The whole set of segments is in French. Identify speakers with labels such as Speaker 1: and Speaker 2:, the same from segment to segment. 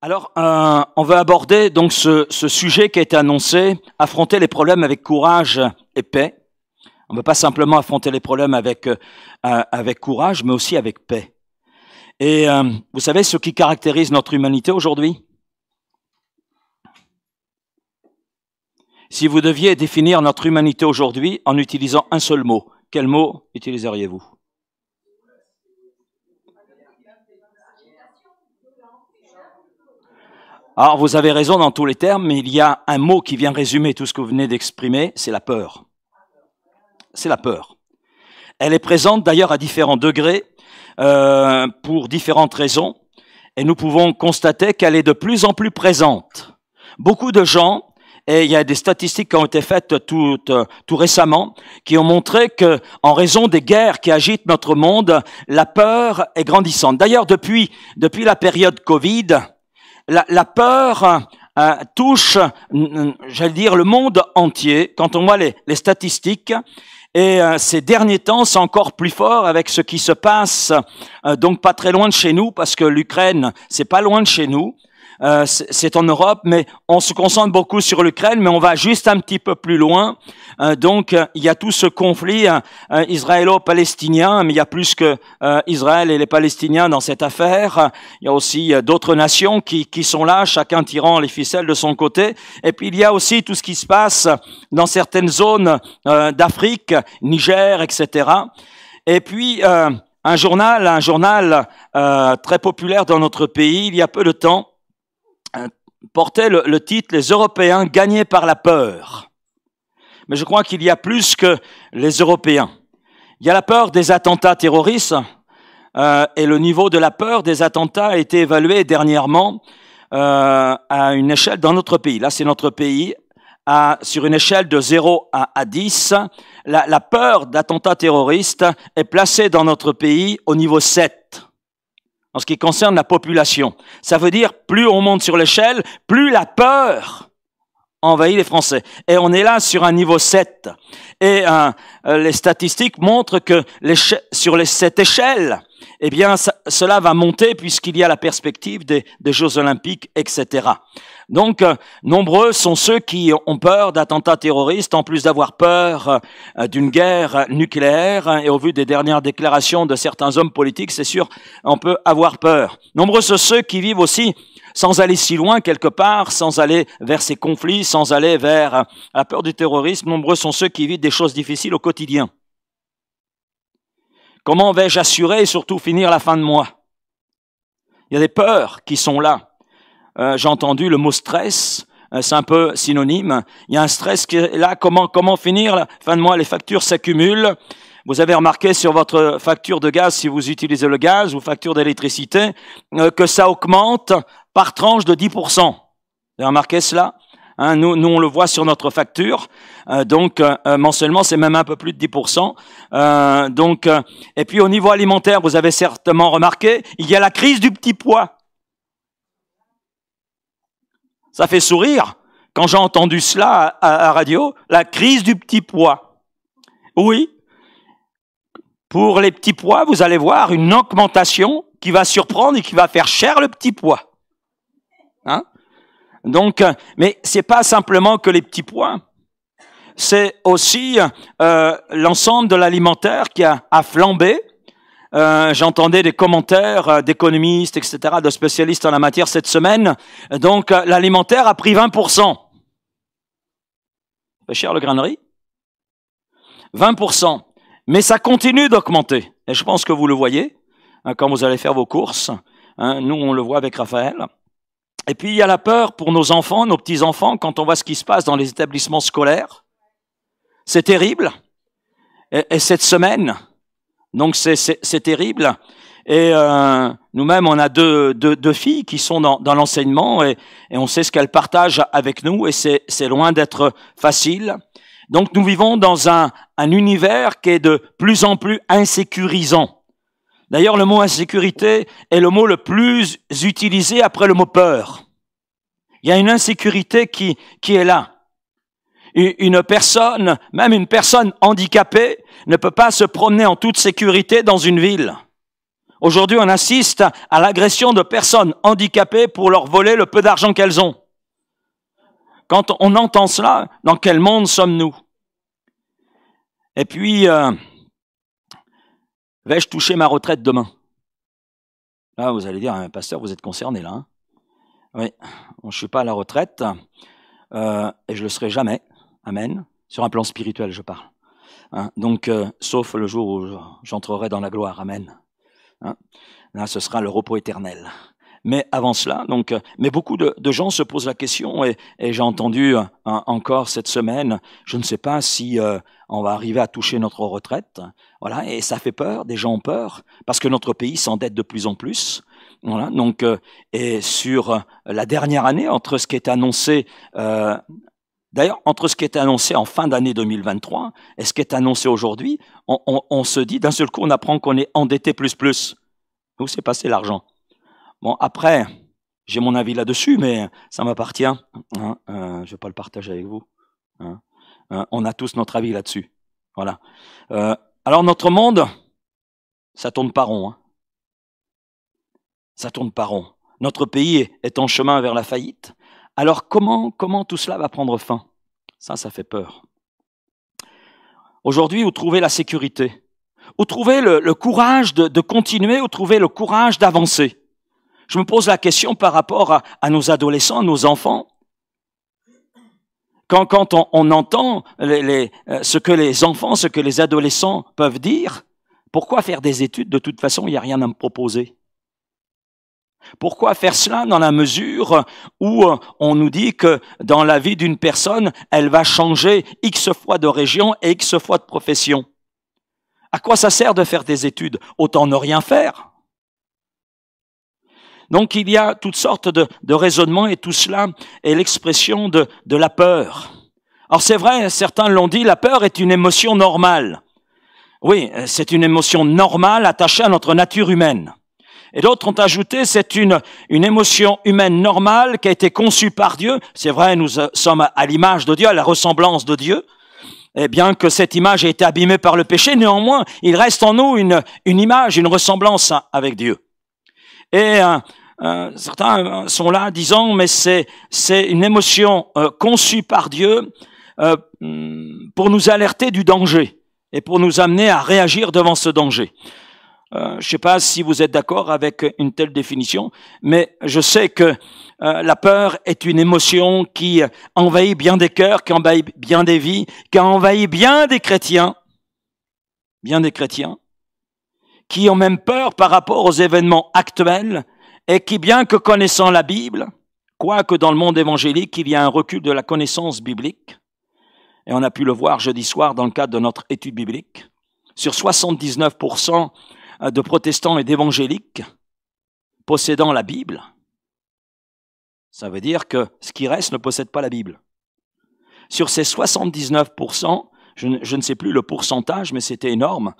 Speaker 1: Alors, euh, on va aborder donc ce, sujet qui a été annoncé, affronter les problèmes avec courage et paix. On ne veut pas simplement affronter les problèmes avec, euh, euh, avec courage, mais aussi avec paix. Et vous savez ce qui caractérise notre humanité aujourd'hui Si vous deviez définir notre humanité aujourd'hui en utilisant un seul mot, quel mot utiliseriez-vous Alors vous avez raison dans tous les termes, mais il y a un mot qui vient résumer tout ce que vous venez d'exprimer, c'est la peur. C'est la peur. Elle est présente d'ailleurs à différents degrés euh, pour différentes raisons, et nous pouvons constater qu'elle est de plus en plus présente. Beaucoup de gens et il y a des statistiques qui ont été faites tout, récemment qui ont montré que, en raison des guerres qui agitent notre monde, la peur est grandissante. D'ailleurs, depuis, depuis la période Covid, la, peur euh, touche, j'allais dire, le monde entier, quand on voit les, statistiques. Et euh, ces derniers temps, c'est encore plus fort avec ce qui se passe, euh, donc pas très loin de chez nous, parce que l'Ukraine, c'est pas loin de chez nous. Euh, c'est en Europe, mais on se concentre beaucoup sur l'Ukraine, mais on va juste un petit peu plus loin. Euh, donc, il y a tout ce conflit euh, israélo-palestinien, mais il y a plus que Israël et les Palestiniens dans cette affaire. Il y a aussi d'autres nations qui, qui sont là, chacun tirant les ficelles de son côté. Et puis, il y a aussi tout ce qui se passe dans certaines zones d'Afrique, Niger, etc. Et puis, un journal, un journal très populaire dans notre pays, il y a peu de temps, euh, portait le, titre Les Européens gagnés par la peur. Mais je crois qu'il y a plus que les Européens. Il y a la peur des attentats terroristes euh, et le niveau de la peur des attentats a été évalué dernièrement euh, à une échelle dans notre pays. Là, c'est notre pays. sur une échelle de 0 à, 10, la, la peur d'attentats terroristes est placée dans notre pays au niveau 7 en ce qui concerne la population. Ça veut dire, plus on monte sur l'échelle, plus la peur envahit les Français. Et on est là sur un niveau 7. Et euh, euh, les statistiques montrent que sur les, cette échelle, eh bien, cela va monter puisqu'il y a la perspective des, Jeux olympiques, etc. Donc, euh, nombreux sont ceux qui ont peur d'attentats terroristes, en plus d'avoir peur euh, d'une guerre nucléaire. Hein, et au vu des dernières déclarations de certains hommes politiques, c'est sûr, on peut avoir peur. Nombreux sont ceux qui vivent aussi sans aller si loin quelque part, sans aller vers ces conflits, sans aller vers euh, la peur du terrorisme. Nombreux sont ceux qui vivent des choses difficiles au quotidien. Comment vais-je assurer et surtout finir la fin de mois Il y a des peurs qui sont là. Euh, j'ai entendu le mot stress, euh, c'est un peu synonyme. Il y a un stress qui est là, comment, comment finir la fin de mois Les factures s'accumulent. Vous avez remarqué sur votre facture de gaz, si vous utilisez le gaz ou facture d'électricité, euh, que ça augmente par tranche de 10%. Vous avez remarqué cela Hein, nous, nous, on le voit sur notre facture. Euh, donc, euh, euh, mensuellement, c'est même un peu plus de 10%. donc, et puis au niveau alimentaire, vous avez certainement remarqué, il y a la crise du petit pois. Ça fait sourire quand j'ai entendu cela à, à radio, la crise du petit pois. Oui, pour les petits pois, vous allez voir une augmentation qui va surprendre et qui va faire cher le petit pois. Donc, euh, mais c'est pas simplement que les petits pois. C'est aussi euh, l'ensemble de l'alimentaire qui a, flambé. Euh, j'entendais des commentaires d'économistes, etc., de spécialistes en la matière cette semaine. Donc, l'alimentaire a pris 20%. C'est cher le grainerie 20%. Mais ça continue d'augmenter. Et je pense que vous le voyez hein, quand vous allez faire vos courses. Hein, nous, on le voit avec Raphaël. Et puis il y a la peur pour nos enfants, nos petits-enfants, quand on voit ce qui se passe dans les établissements scolaires. C'est terrible. Et, cette semaine, donc c'est terrible. Et euh, nous-mêmes, on a deux, deux, filles qui sont dans, l'enseignement et, et, on sait ce qu'elles partagent avec nous et c'est loin d'être facile. Donc nous vivons dans un, un univers qui est de plus en plus insécurisant. D'ailleurs, le mot insécurité est le mot le plus utilisé après le mot peur. Il y a une insécurité qui, qui est là. Une personne, même une personne handicapée, ne peut pas se promener en toute sécurité dans une ville. Aujourd'hui, on assiste à l'agression de personnes handicapées pour leur voler le peu d'argent qu'elles ont. Quand on entend cela, dans quel monde sommes-nous Et puis, euh, Vais-je toucher ma retraite demain Là, vous allez dire, hein, pasteur, vous êtes concerné là. Hein. oui, je ne suis pas à la retraite euh, et je ne le serai jamais. Amen. Sur un plan spirituel, je parle. Hein. donc, euh, sauf le jour où j'entrerai dans la gloire. Amen. là, ce sera le repos éternel. Mais avant cela, donc, euh, mais beaucoup de, gens se posent la question et, j'ai entendu euh, encore cette semaine, je ne sais pas si euh, on va arriver à toucher notre retraite, voilà, et ça fait peur, des gens ont peur parce que notre pays s'endette de plus en plus. Voilà, donc et sur la dernière année entre ce qui est annoncé D'ailleurs, entre ce qui est annoncé en fin d'année 2023 et ce qui est annoncé aujourd'hui, on, on, se dit d'un seul coup, on apprend qu'on est endetté plus plus. Où s'est passé l'argent Bon, après, j'ai mon avis là-dessus, mais ça m'appartient. Hein, hein, euh, je ne vais pas le partager avec vous. Hein, on a tous notre avis là-dessus. Voilà. Euh, alors notre monde, ça tourne pas rond. Ça tourne pas rond. Notre pays est en chemin vers la faillite. Alors comment, comment tout cela va prendre fin Ça, ça fait peur. Aujourd'hui, où trouver la sécurité Où trouver le, courage de, de continuer Où trouver le courage d'avancer je me pose la question par rapport à, nos adolescents, nos enfants. Quand, on, entend euh, ce que les enfants, ce que les adolescents peuvent dire, pourquoi faire des études De toute façon, il n'y a rien à me proposer. Pourquoi faire cela dans la mesure où euh, on nous dit que dans la vie d'une personne, elle va changer X fois de région et X fois de profession À quoi ça sert de faire des études Autant ne rien faire. Donc il y a toutes sortes de, raisonnements et tout cela est l'expression de, la peur. Alors c'est vrai, certains l'ont dit, la peur est une émotion normale. Oui, c'est une émotion normale attachée à notre nature humaine. Et d'autres ont ajouté, c'est une, émotion humaine normale qui a été conçue par Dieu. C'est vrai, nous sommes à l'image de Dieu, à la ressemblance de Dieu. Et eh bien que cette image ait été abîmée par le péché, néanmoins, il reste en nous une image, une ressemblance avec Dieu. Et euh, euh, certains euh, sont là disant, mais c'est une émotion conçue par Dieu mm, pour nous alerter du danger et pour nous amener à réagir devant ce danger. je ne sais pas si vous êtes d'accord avec une telle définition, mais je sais que la peur est une émotion qui envahit bien des cœurs, qui envahit bien des vies, qui envahit bien des chrétiens, bien des chrétiens qui ont même peur par rapport aux événements actuels et qui, bien que connaissant la Bible, quoique dans le monde évangélique, il y a un recul de la connaissance biblique, et on a pu le voir jeudi soir dans le cadre de notre étude biblique, sur 79% euh, de protestants et d'évangéliques possédant la Bible, ça veut dire que ce qui reste ne possède pas la Bible. Sur ces 79%, je ne, sais plus le pourcentage, mais c'était énorme,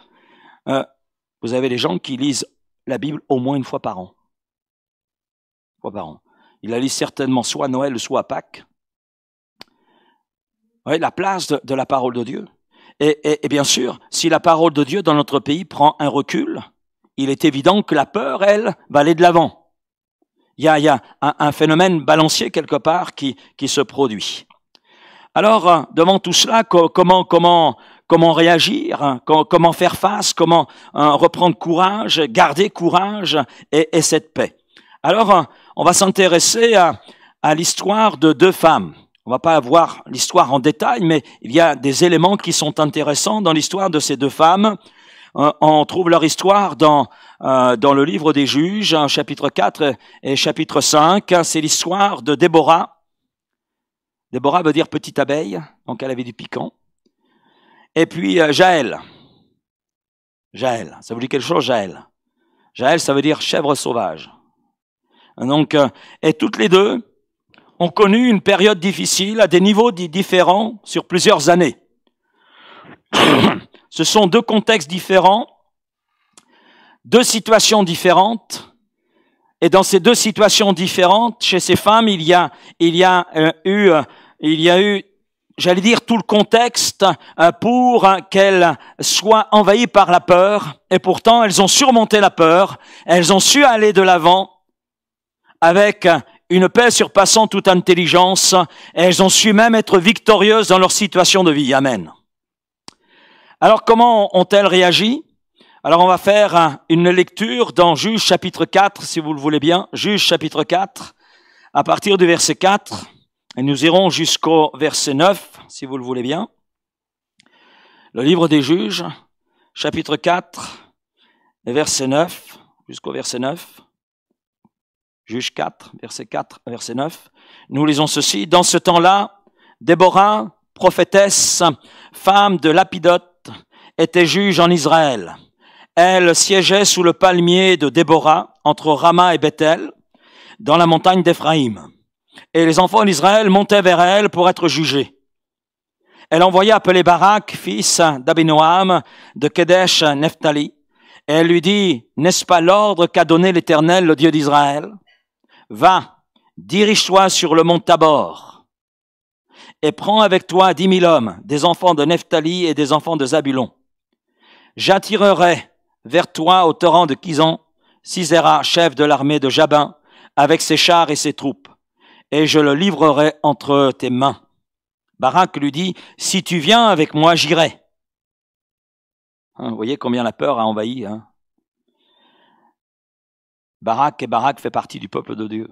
Speaker 1: euh, vous avez les gens qui lisent la Bible au moins une fois par an. Une fois par an. Ils la lisent certainement soit à Noël, soit à Pâques. voyez la place de, la parole de Dieu. Et, bien sûr, si la parole de Dieu dans notre pays prend un recul, il est évident que la peur, elle, va aller de l'avant. Il y a, un, phénomène balancier quelque part qui, qui se produit. Alors, euh, devant tout cela, comment, comment, comment réagir, hein? comment, faire face, comment hein, reprendre courage, garder courage et, cette paix. Alors, hein, on va s'intéresser à, l'histoire de deux femmes. On va pas avoir l'histoire en détail, mais il y a des éléments qui sont intéressants dans l'histoire de ces deux femmes. Euh, on trouve leur histoire dans, euh, dans le livre des juges, chapitre 4 et chapitre 5. C'est l'histoire de Déborah. Déborah veut dire petite abeille, donc elle avait du piquant. Et puis euh, Jaël. Jaël, ça veut dire quelque chose, Jaël Jaël, ça veut dire chèvre sauvage. Donc, euh, et toutes les deux ont connu une période difficile à des niveaux différents sur plusieurs années. Ce sont deux contextes différents, deux situations différentes. Et dans ces deux situations différentes, chez ces femmes, il y a, il y a euh, il y a eu j'allais dire, tout le contexte euh, pour euh, qu'elles soient envahies par la peur. Et pourtant, elles ont surmonté la peur. Elles ont su aller de l'avant avec une paix surpassant toute intelligence. elles ont su même être victorieuses dans leur situation de vie. Amen. Alors, comment ont-elles réagi? Alors, on va faire euh, une lecture dans Juge chapitre 4, si vous le voulez bien. Juge chapitre 4, à partir du verset 4. Et nous irons jusqu'au verset 9, si vous le voulez bien. Le livre des juges, chapitre 4, verset 9, jusqu'au verset 9. Juge 4, verset 4, verset 9. Nous lisons ceci. Dans ce temps-là, Déborah, prophétesse, femme de Lapidote, était juge en Israël. Elle siégeait sous le palmier de Déborah, entre Rama et Bethel, dans la montagne d'Éphraïm et les enfants d'Israël montaient vers elle pour être jugés. Elle envoya appeler Barak, fils d'Abinoam, de Kedesh Nephtali, et elle lui dit, n'est-ce pas l'ordre qu'a donné l'Éternel, le Dieu d'Israël Va, dirige-toi sur le mont Tabor, et prends avec toi dix mille hommes, des enfants de Nephtali et des enfants de Zabulon. J'attirerai vers toi au torrent de Kizon, Sisera, chef de l'armée de Jabin, avec ses chars et ses troupes et je le livrerai entre tes mains. Barak lui dit, si tu viens avec moi, j'irai. Hein, vous voyez combien la peur a envahi. Hein. Barak et Barak fait partie du peuple de Dieu.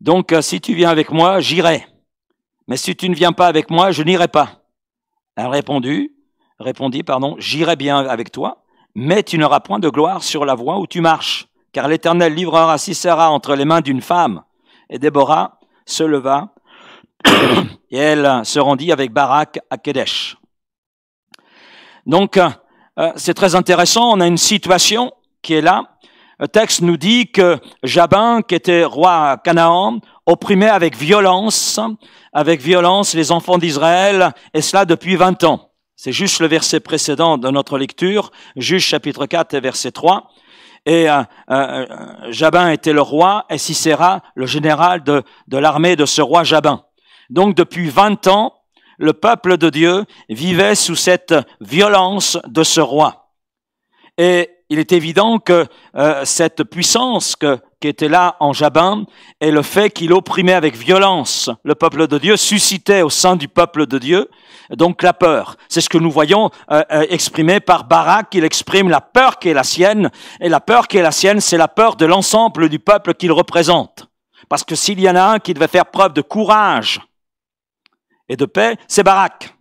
Speaker 1: Donc, euh, si tu viens avec moi, j'irai. Mais si tu ne viens pas avec moi, je n'irai pas. Elle répondit, répondit pardon, j'irai bien avec toi, mais tu n'auras point de gloire sur la voie où tu marches, car l'Éternel livrera Sisera entre les mains d'une femme et Déborah se leva et elle se rendit avec Barak à Kedesh. Donc, euh, c'est très intéressant, on a une situation qui est là. Le texte nous dit que Jabin, qui était roi à Canaan, opprimait avec violence, avec violence les enfants d'Israël, et cela depuis 20 ans. C'est juste le verset précédent de notre lecture, Juge chapitre 4 et verset 3 et euh, euh, euh, Jabin était le roi, et Sisera le général de, de l'armée de ce roi Jabin. Donc depuis 20 ans, le peuple de Dieu vivait sous cette violence de ce roi. Et il est évident que euh, cette puissance que, qui était là en Jabin et le fait qu'il opprimait avec violence le peuple de Dieu suscitait au sein du peuple de Dieu donc la peur. C'est ce que nous voyons euh, euh, exprimé par Barak. Il exprime la peur qui est la sienne et la peur qui est la sienne, c'est la peur de l'ensemble du peuple qu'il représente. Parce que s'il y en a un qui devait faire preuve de courage et de paix, c'est Barak.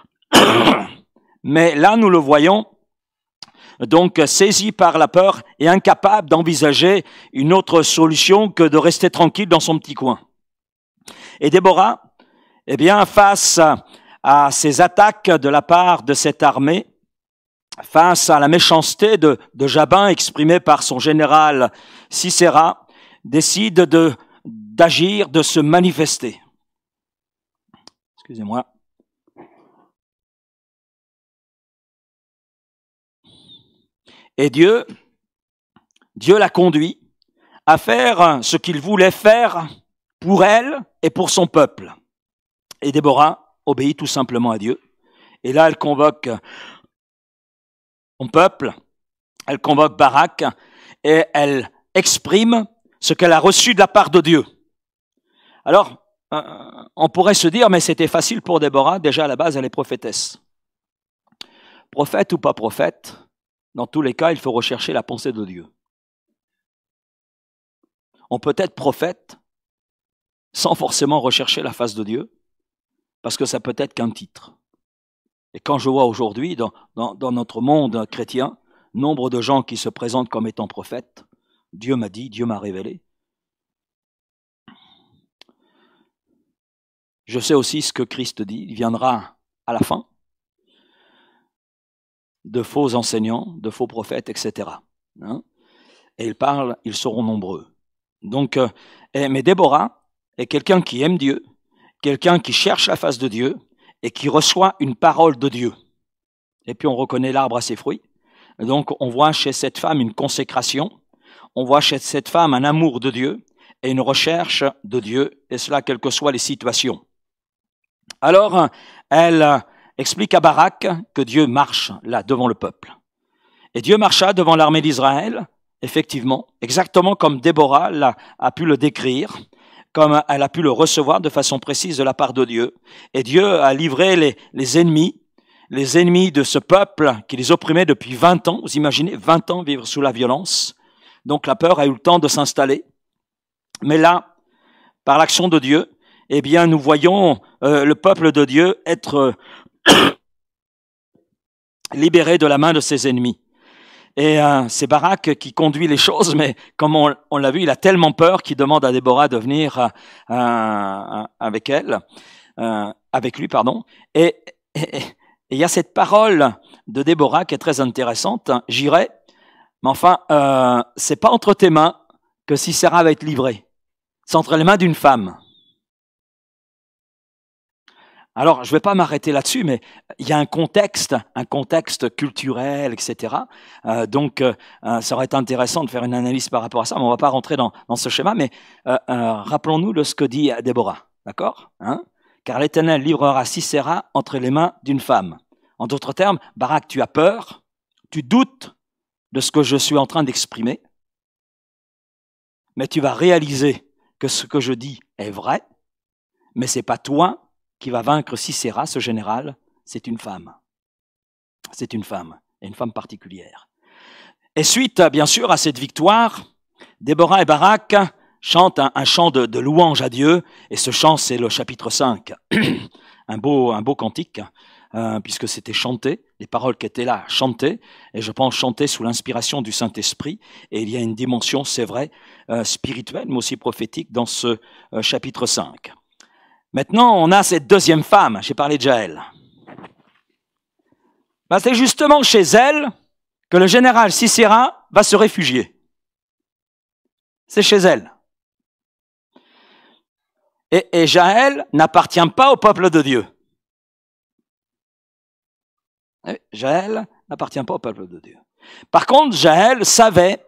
Speaker 1: Mais là, nous le voyons donc saisi par la peur et incapable d'envisager une autre solution que de rester tranquille dans son petit coin. Et Déborah, eh bien, face à ces attaques de la part de cette armée, face à la méchanceté de, de Jabin exprimée par son général Cicéra, décide de, d'agir, de se manifester. Excusez-moi. Et Dieu, Dieu l'a conduit à faire ce qu'il voulait faire pour elle et pour son peuple. Et Déborah obéit tout simplement à Dieu. Et là, elle convoque son peuple, elle convoque Barak et elle exprime ce qu'elle a reçu de la part de Dieu. Alors, euh, on pourrait se dire, mais c'était facile pour Déborah, déjà à la base, elle est prophétesse. Prophète ou pas prophète, dans tous les cas, il faut rechercher la pensée de Dieu. On peut être prophète sans forcément rechercher la face de Dieu, parce que ça peut être qu'un titre. Et quand je vois aujourd'hui, dans, dans, notre monde chrétien, nombre de gens qui se présentent comme étant prophètes, Dieu m'a dit, Dieu m'a révélé. Je sais aussi ce que Christ dit, il viendra à la fin, de faux enseignants, de faux prophètes, etc. et hein. ils parlent, ils seront nombreux. Donc, euh, eh, mais Déborah est quelqu'un qui aime Dieu, quelqu'un qui cherche la face de Dieu et qui reçoit une parole de Dieu. Et puis on reconnaît l'arbre à ses fruits. Donc on voit chez cette femme une consécration, on voit chez cette femme un amour de Dieu et une recherche de Dieu, et cela quelles que soient les situations. Alors, elle, explique à Barak que Dieu marche là devant le peuple. Et Dieu marcha devant l'armée d'Israël, effectivement, exactement comme Déborah a, pu le décrire, comme elle a pu le recevoir de façon précise de la part de Dieu. Et Dieu a livré les, ennemis, les ennemis de ce peuple qui les opprimait depuis 20 ans. Vous imaginez 20 ans vivre sous la violence. Donc la peur a eu le temps de s'installer. Mais là, par l'action de Dieu, eh bien, nous voyons euh, le peuple de Dieu être libéré de la main de ses ennemis. Et euh, c'est Barak qui conduit les choses, mais comme on, l'a vu, il a tellement peur qu'il demande à Déborah de venir euh, euh, avec elle, avec lui, pardon. Et il y a cette parole de Déborah qui est très intéressante. J'irai, mais enfin, c'est pas entre tes mains que Sisera va être livré C'est entre les mains d'une femme. Alors, je ne vais pas m'arrêter là-dessus, mais euh, il y a un contexte, un contexte culturel, etc. Euh, donc, euh, ça aurait été intéressant de faire une analyse par rapport à ça, mais on ne va pas rentrer dans, ce schéma. Mais rappelons-nous de ce que dit Déborah, d'accord hein Car l'Éternel livrera Sisera entre les mains d'une femme. En d'autres termes, Barak, tu as peur, tu doutes de ce que je suis en train d'exprimer, mais tu vas réaliser que ce que je dis est vrai, mais ce n'est pas toi qui va vaincre Cicéra, ce général, c'est une femme. C'est une femme, et une femme particulière. Et suite, bien sûr, à cette victoire, Déborah et Barak chantent un, chant de, louange à Dieu, et ce chant, c'est le chapitre 5. un, beau, un beau cantique, euh, puisque c'était chanté, les paroles qui étaient là, chantées, et je pense chantées sous l'inspiration du Saint-Esprit, et il y a une dimension, c'est vrai, euh, spirituelle, mais aussi prophétique dans ce euh, chapitre 5. Maintenant, on a cette deuxième femme, j'ai parlé de Jaël. Ben, c'est justement chez elle que le général Cicérin va se réfugier. C'est chez elle. Et, Jaël n'appartient pas au peuple de Dieu. Eh, Jaël n'appartient pas au peuple de Dieu. Par contre, Jaël savait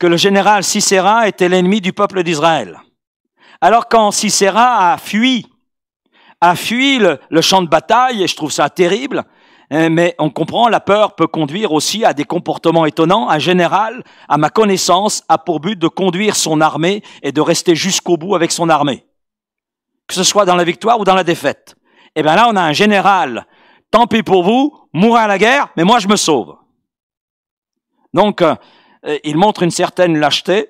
Speaker 1: que le général Cicéra était l'ennemi du peuple d'Israël. Alors quand Cicéra a fui a fui le, champ de bataille, et je trouve ça terrible, hein, mais on comprend, la peur peut conduire aussi à des comportements étonnants. Un général, à ma connaissance, a pour but de conduire son armée et de rester jusqu'au bout avec son armée, que ce soit dans la victoire ou dans la défaite. Et eh bien là, on a un général, tant pis pour vous, mourrez à la guerre, mais moi je me sauve. Donc, euh, euh, il montre une certaine lâcheté,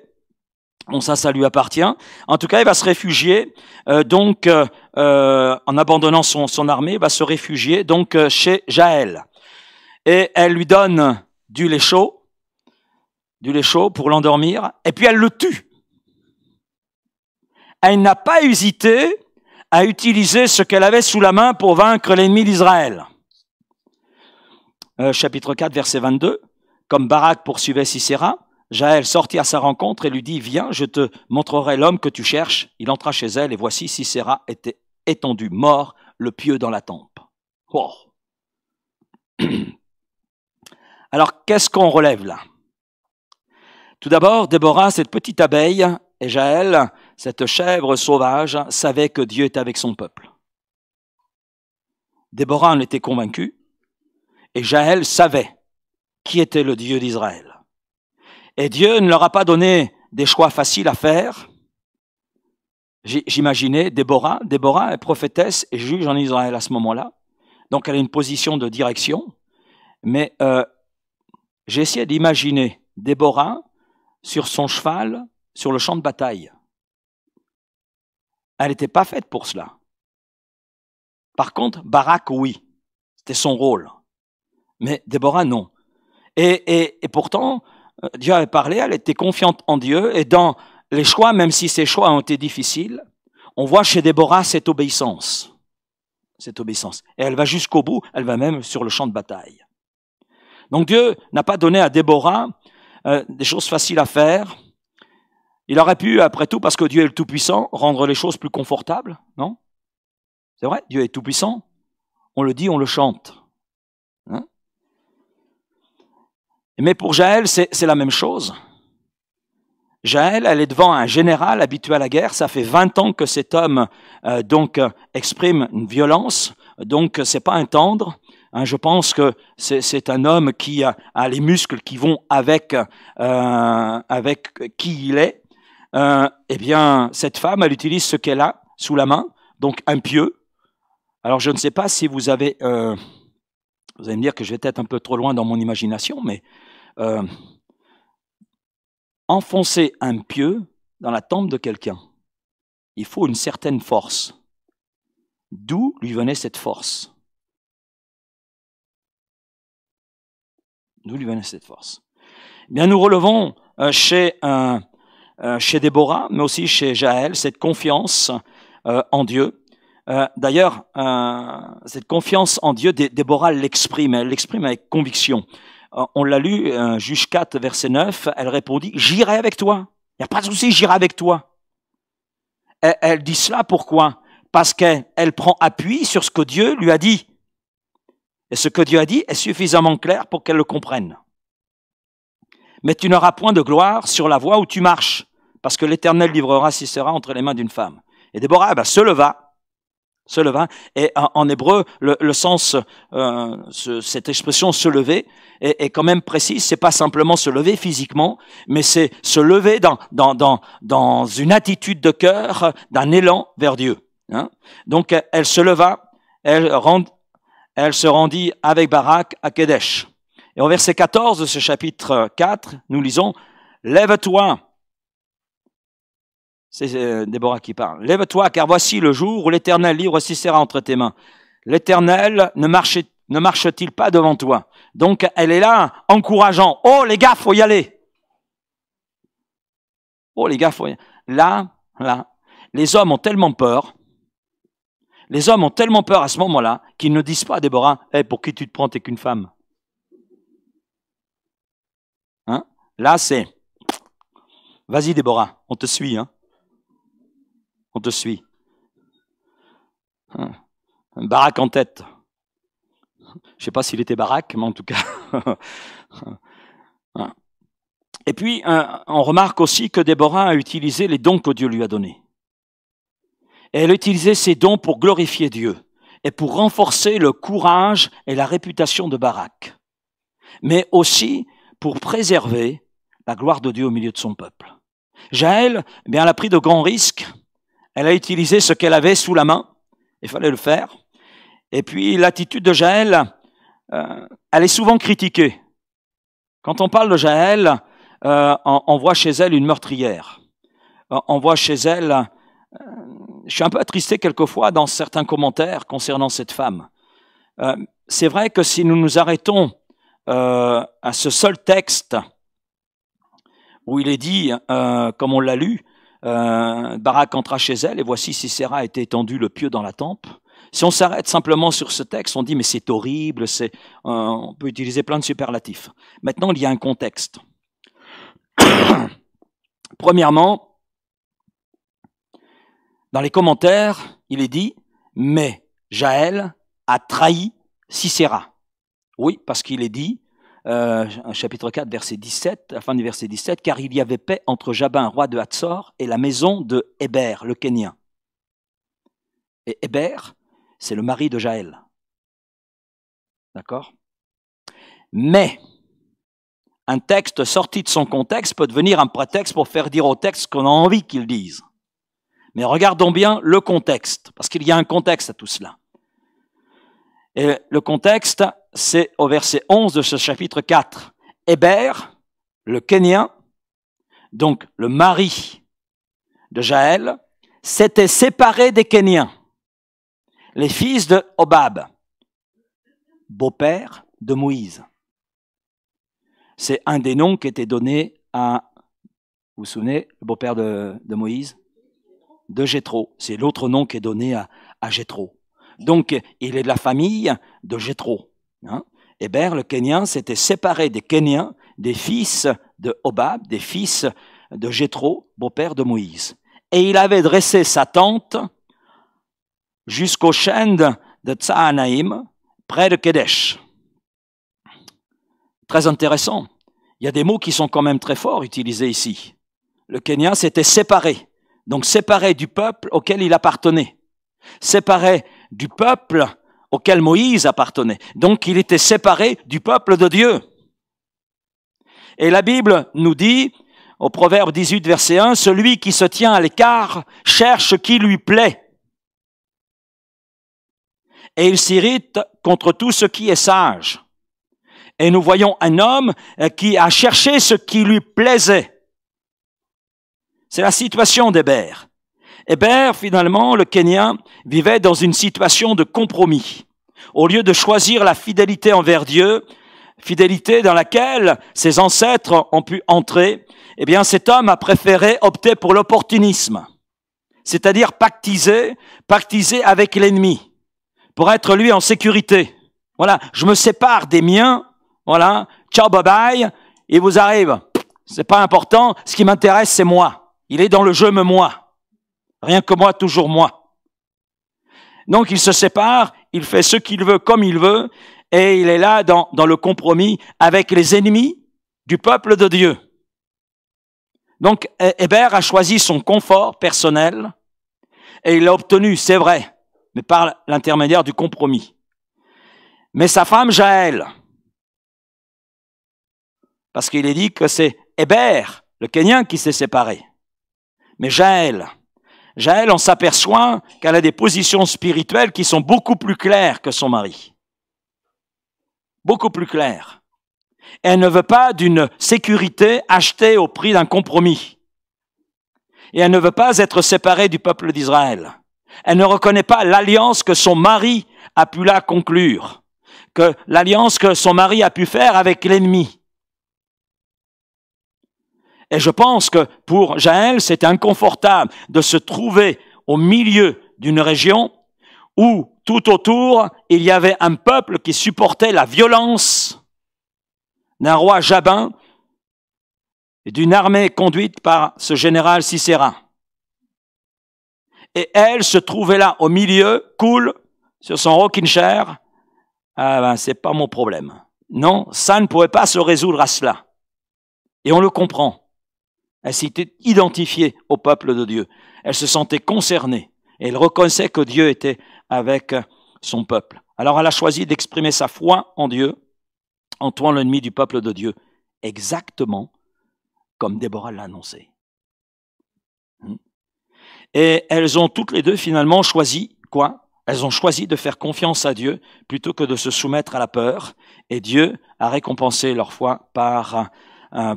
Speaker 1: Bon, ça, ça lui appartient. En tout cas, il va se réfugier, euh, donc, euh, euh, en abandonnant son, armée, va se réfugier, donc, chez Jaël. Et elle lui donne du lait chaud, du lait chaud pour l'endormir, et puis elle le tue. Elle n'a pas hésité à utiliser ce qu'elle avait sous la main pour vaincre l'ennemi d'Israël. chapitre 4, verset 22. Comme Barak poursuivait Sisera, Jaël sortit à sa rencontre et lui dit, Viens, je te montrerai l'homme que tu cherches. Il entra chez elle, et voici Sisera était étendu, mort, le pieu dans la tempe. Oh. Alors, qu'est-ce qu'on relève là Tout d'abord, Déborah, cette petite abeille, et Jaël, cette chèvre sauvage, savait que Dieu était avec son peuple. Déborah en était convaincue, et Jaël savait qui était le Dieu d'Israël. Et Dieu ne leur a pas donné des choix faciles à faire. J'imaginais Déborah, Déborah est prophétesse et juge en Israël à ce moment-là. Donc elle a une position de direction. Mais euh, d'imaginer Déborah sur son cheval, sur le champ de bataille. Elle n'était pas faite pour cela. Par contre, Barak, oui, c'était son rôle. Mais Déborah, non. et, et pourtant, euh, Dieu avait parlé, elle était confiante en Dieu, et dans les choix, même si ces choix ont été difficiles, on voit chez Déborah cette obéissance. Cette obéissance. Et elle va jusqu'au bout, elle va même sur le champ de bataille. Donc Dieu n'a pas donné à Déborah euh, des choses faciles à faire. Il aurait pu, après tout, parce que Dieu est le Tout-Puissant, rendre les choses plus confortables, non C'est vrai, Dieu est Tout-Puissant. On le dit, on le chante. Hein mais pour Jaël, c'est la même chose. Jaël, elle est devant un général habitué à la guerre. Ça fait 20 ans que cet homme euh, donc exprime une violence. Donc ce n'est pas un tendre. Hein. je pense que c'est un homme qui a, les muscles qui vont avec euh, avec qui il est. Euh, eh bien, cette femme, elle utilise ce qu'elle a sous la main, donc un pieu. Alors je ne sais pas si vous avez vous allez me dire que je vais être un peu trop loin dans mon imagination, mais euh, enfoncer un pieu dans la tombe de quelqu'un, il faut une certaine force. D'où lui venait cette force D'où lui venait cette force eh Bien, nous relevons euh, euh, chez, Déborah, mais aussi chez Jaël, cette confiance en Dieu. D'ailleurs, cette confiance en Dieu, Déborah l'exprime, elle l'exprime avec conviction. Euh, on l'a lu, euh, Juge 4, verset 9, elle répondit, j'irai avec toi. Il n'y a pas de souci, j'irai avec toi. Elle, dit cela pourquoi Parce qu'elle prend appui sur ce que Dieu lui a dit. Et ce que Dieu a dit est suffisamment clair pour qu'elle le comprenne. Mais tu n'auras point de gloire sur la voie où tu marches, parce que l'Éternel livrera sera, entre les mains d'une femme. Et Déborah, eh ben, se leva, se leva. Et en hébreu, le, sens, euh, cette expression se lever est, quand même précise. C'est pas simplement se lever physiquement, mais c'est se lever dans, dans, dans, dans une attitude de cœur, d'un élan vers Dieu. Hein. Donc elle se leva, elle, elle se rendit avec Barak à Kedesh. Et au verset 14 de ce chapitre 4, nous lisons, Lève-toi, c'est euh, Déborah qui parle. Lève-toi, car voici le jour où l'Éternel livre sera entre tes mains. L'Éternel ne marche, ne marche-t-il pas devant toi Donc elle est là, encourageant. Oh les gars, faut y aller. Oh les gars, faut y aller. Là, là, les hommes ont tellement peur. Les hommes ont tellement peur à ce moment-là qu'ils ne disent pas à Déborah, hey, eh, pour qui tu te prends, t'es qu'une femme. Hein Là, c'est, vas-y Déborah, on te suit. Hein on te suit. Hein. Un baraque en tête. Je ne sais pas s'il était baraque, mais en tout cas. Hein. Et puis, on remarque aussi que Déborah a utilisé les dons que Dieu lui a donnés. elle a utilisé ces dons pour glorifier Dieu et pour renforcer le courage et la réputation de Barak, mais aussi pour préserver la gloire de Dieu au milieu de son peuple. Jaël, eh bien, elle a pris de grands risques elle a utilisé ce qu'elle avait sous la main. Il fallait le faire. Et puis l'attitude de Jaël, euh, elle est souvent critiquée. Quand on parle de Jaël, euh, on, voit chez elle une meurtrière. Euh, on voit chez elle, je suis un peu attristé quelquefois dans certains commentaires concernant cette femme. C'est vrai que si nous nous arrêtons à ce seul texte où il est dit, comme on l'a lu, euh, Barak entra chez elle et voici Sisera été étendu le pieu dans la tempe. Si on s'arrête simplement sur ce texte, on dit mais c'est horrible, c'est, euh, on peut utiliser plein de superlatifs. Maintenant, il y a un contexte. Premièrement, dans les commentaires, il est dit mais Jaël a trahi Sisera. Oui, parce qu'il est dit euh, chapitre 4, verset 17, la fin du verset 17, car il y avait paix entre Jabin, roi de Hatzor, et la maison de Héber, le Kenyan Et Héber, c'est le mari de Jaël. D'accord Mais, un texte sorti de son contexte peut devenir un prétexte pour faire dire au texte qu'on a envie qu'il dise. Mais regardons bien le contexte, parce qu'il y a un contexte à tout cela. Et le contexte, c'est au verset 11 de ce chapitre 4. Hébert, le Kenyan, donc le mari de Jaël, s'était séparé des Kenyans, les fils de Obab, beau-père de Moïse. C'est un des noms qui était donné à, vous vous souvenez, le beau-père de, Moïse De Jétro. C'est l'autre nom qui est donné à, à Jétro. Donc, il est de la famille de Jétro. Hein le Kenyan, s'était séparé des Kenyans, des fils de Obab, des fils de Jéthro, beau-père de Moïse. Et il avait dressé sa tente jusqu'au chêne de Tsaanaïm, près de Kedesh. Très intéressant. Il y a des mots qui sont quand même très forts utilisés ici. Le Kenyan s'était séparé, donc séparé du peuple auquel il appartenait, séparé du peuple auquel Moïse appartenait. Donc il était séparé du peuple de Dieu. Et la Bible nous dit, au Proverbe 18, verset 1, Celui qui se tient à l'écart cherche qui lui plaît. Et il s'irrite contre tout ce qui est sage. Et nous voyons un homme euh, qui a cherché ce qui lui plaisait. C'est la situation d'Hébert. Hébert, finalement, le Kenyan, vivait dans une situation de compromis. Au lieu de choisir la fidélité envers Dieu, fidélité dans laquelle ses ancêtres ont pu entrer, eh bien, cet homme a préféré opter pour l'opportunisme, c'est-à-dire pactiser, pactiser avec l'ennemi, pour être lui en sécurité. Voilà, je me sépare des miens, voilà, ciao, bye bye, il vous arrive. C'est pas important, ce qui m'intéresse, c'est moi. Il est dans le jeu, me moi. Rien que moi, toujours moi. Donc il se sépare, il fait ce qu'il veut comme il veut, et il est là dans, le compromis avec les ennemis du peuple de Dieu. Donc Hébert a choisi son confort personnel, et il l'a obtenu, c'est vrai, mais par l'intermédiaire du compromis. Mais sa femme Jaël, parce qu'il est dit que c'est Hébert, le Kenyan, qui s'est séparé. Mais Jaël, Jaël, on s'aperçoit qu'elle a des positions spirituelles qui sont beaucoup plus claires que son mari. Beaucoup plus claires. Elle ne veut pas d'une sécurité achetée au prix d'un compromis. Et elle ne veut pas être séparée du peuple d'Israël. Elle ne reconnaît pas l'alliance que son mari a pu là conclure, que l'alliance que son mari a pu faire avec l'ennemi. Et je pense que pour Jaël, c'était inconfortable de se trouver au milieu d'une région où tout autour, il y avait un peuple qui supportait la violence d'un roi Jabin et d'une armée conduite par ce général Cicéra. Et elle se trouvait là au milieu, cool, sur son rocking chair. Ah ben, c'est pas mon problème. Non, ça ne pouvait pas se résoudre à cela. Et on le comprend. Elle s'était identifiée au peuple de Dieu. Elle se sentait concernée. Et elle reconnaissait que Dieu était avec son peuple. Alors elle a choisi d'exprimer sa foi en Dieu, en toi l'ennemi du peuple de Dieu, exactement comme Déborah l'a annoncé. Hmm. Et elles ont toutes les deux finalement choisi quoi Elles ont choisi de faire confiance à Dieu plutôt que de se soumettre à la peur. Et Dieu a récompensé leur foi par,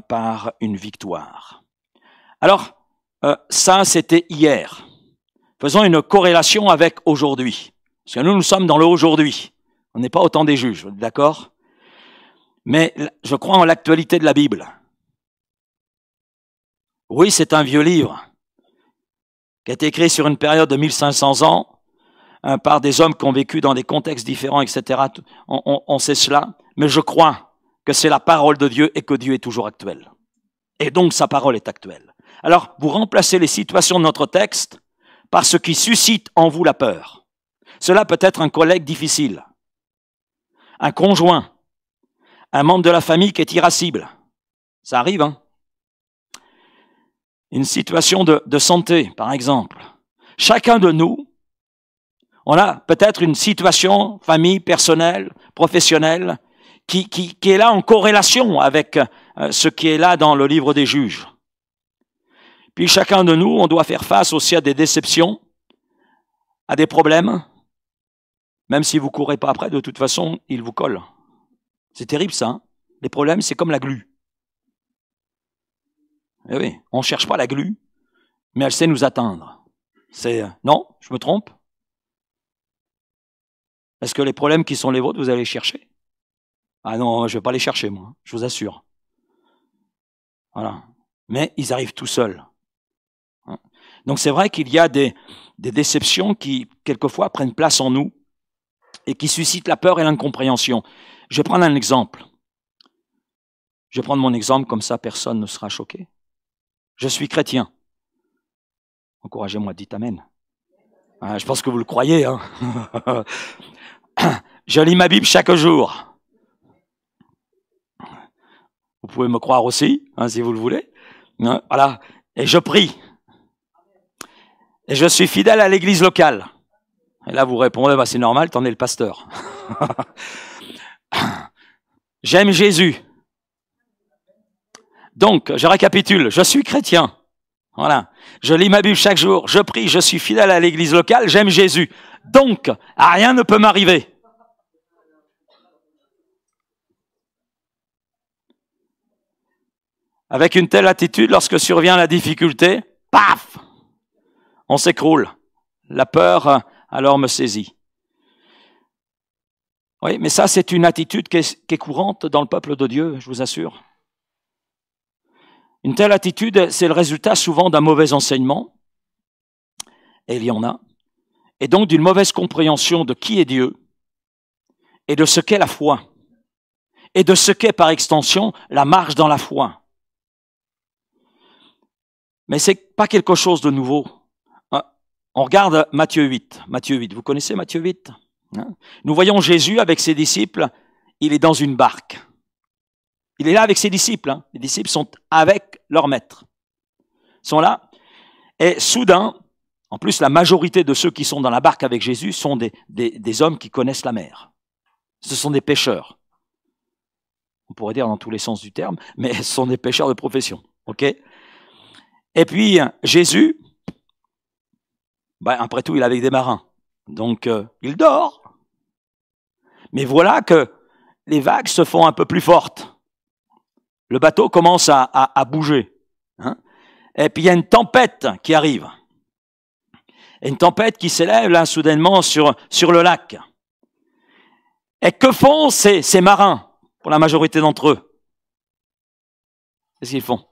Speaker 1: par une victoire. Alors, euh, ça, c'était hier. Faisons une corrélation avec aujourd'hui. Parce que nous, nous sommes dans le aujourd'hui. On n'est pas autant des juges, d'accord Mais je crois en l'actualité de la Bible. Oui, c'est un vieux livre qui a été écrit sur une période de 1500 ans euh, par des hommes qui ont vécu dans des contextes différents, etc. on sait cela, mais je crois que c'est la parole de Dieu et que Dieu est toujours actuel. Et donc sa parole est actuelle. Alors, vous remplacez les situations de notre texte par ce qui suscite en vous la peur. Cela peut être un collègue difficile, un conjoint, un membre de la famille qui est irascible. Ça arrive, hein Une situation de, santé, par exemple. Chacun de nous, on a peut-être une situation, famille, personnelle, professionnelle, qui, est là en corrélation avec euh, ce qui est là dans le livre des juges. Puis chacun de nous, on doit faire face aussi à des déceptions, à des problèmes. Même si vous courez pas après, de toute façon, ils vous collent. C'est terrible ça. Hein. les problèmes, c'est comme la glu. Eh oui, on ne cherche pas la glu, mais elle sait nous atteindre. C'est euh, non, je me trompe. Est-ce que les problèmes qui sont les vôtres, vous allez les chercher Ah non, je ne vais pas les chercher, moi, hein, je vous assure. Voilà. Mais ils arrivent tout seuls. Donc c'est vrai qu'il y a des, déceptions qui, quelquefois, prennent place en nous et qui suscitent la peur et l'incompréhension. Je vais prendre un exemple. Je vais prendre mon exemple, comme ça personne ne sera choqué. Je suis chrétien. Encouragez-moi, dites Amen. Ah, je pense que vous le croyez. Hein. je lis ma Bible chaque jour. Vous pouvez me croire aussi, hein, si vous le voulez. Hein, voilà. Et je prie et je suis fidèle à l'église locale. Et là, vous répondez, bah, c'est normal, t'en es le pasteur. J'aime Jésus. Donc, je récapitule, je suis chrétien. Voilà. Je lis ma Bible chaque jour, je prie, je suis fidèle à l'église locale, j'aime Jésus. Donc, rien ne peut m'arriver. Avec une telle attitude, lorsque survient la difficulté, paf, on s'écroule. La peur euh, alors me saisit. Oui, mais ça, c'est une attitude qui est, courante dans le peuple de Dieu, je vous assure. Une telle attitude, c'est le résultat souvent d'un mauvais enseignement, et il y en a, et donc d'une mauvaise compréhension de qui est Dieu, et de ce qu'est la foi, et de ce qu'est par extension la marche dans la foi. Mais c'est pas quelque chose de nouveau on regarde Matthieu 8. Matthieu 8, vous connaissez Matthieu 8 hein? Nous voyons Jésus avec ses disciples, il est dans une barque. Il est là avec ses disciples. Hein. Les disciples sont avec leur maître. Ils sont là. Et soudain, en plus, la majorité de ceux qui sont dans la barque avec Jésus sont des, des, hommes qui connaissent la mer. Ce sont des pêcheurs. On pourrait dire dans tous les sens du terme, mais ce sont des pêcheurs de profession. ok Et puis, Jésus, ben, après tout, il est avec des marins. Donc, euh, il dort. Mais voilà que les vagues se font un peu plus fortes. Le bateau commence à, bouger. Hein. Et puis, il y a une tempête qui arrive. une tempête qui s'élève là soudainement sur, sur le lac. Et que font ces, ces marins, pour la majorité d'entre eux Qu'est-ce qu'ils font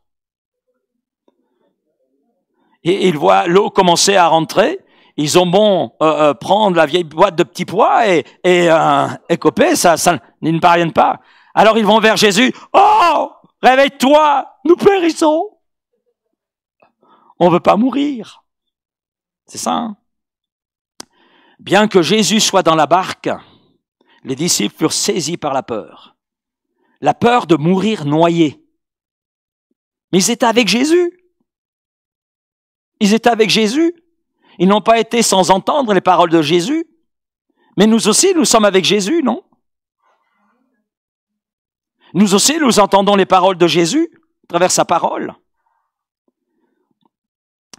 Speaker 1: et ils voient l'eau commencer à rentrer. Ils ont bon euh, euh, prendre la vieille boîte de petits pois et, et, euh, coper, ça, ça ils ne parviennent pas. Alors ils vont vers Jésus. Oh, réveille-toi, nous périssons. On veut pas mourir. C'est ça. Hein Bien que Jésus soit dans la barque, les disciples furent saisis par la peur. La peur de mourir noyés. Mais ils étaient avec Jésus. Ils étaient avec Jésus. Ils n'ont pas été sans entendre les paroles de Jésus. Mais nous aussi, nous sommes avec Jésus, non Nous aussi, nous entendons les paroles de Jésus à travers sa parole.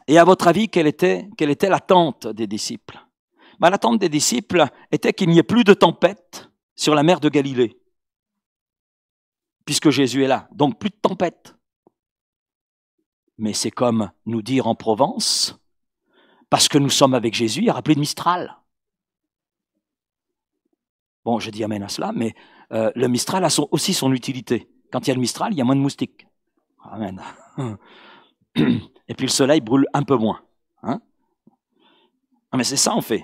Speaker 1: Et à votre avis, quelle était, quelle était l'attente des disciples ben, L'attente des disciples était qu'il n'y ait plus de tempête sur la mer de Galilée, puisque Jésus est là. Donc plus de tempête mais c'est comme nous dire en Provence, parce que nous sommes avec Jésus, il n'y aura de Mistral. Bon, je dis Amen à cela, mais euh, le Mistral a aussi son utilité. Quand il y a le Mistral, il y a moins de moustiques. Amen. Et puis le soleil brûle un peu moins. Hein. mais c'est ça, en fait.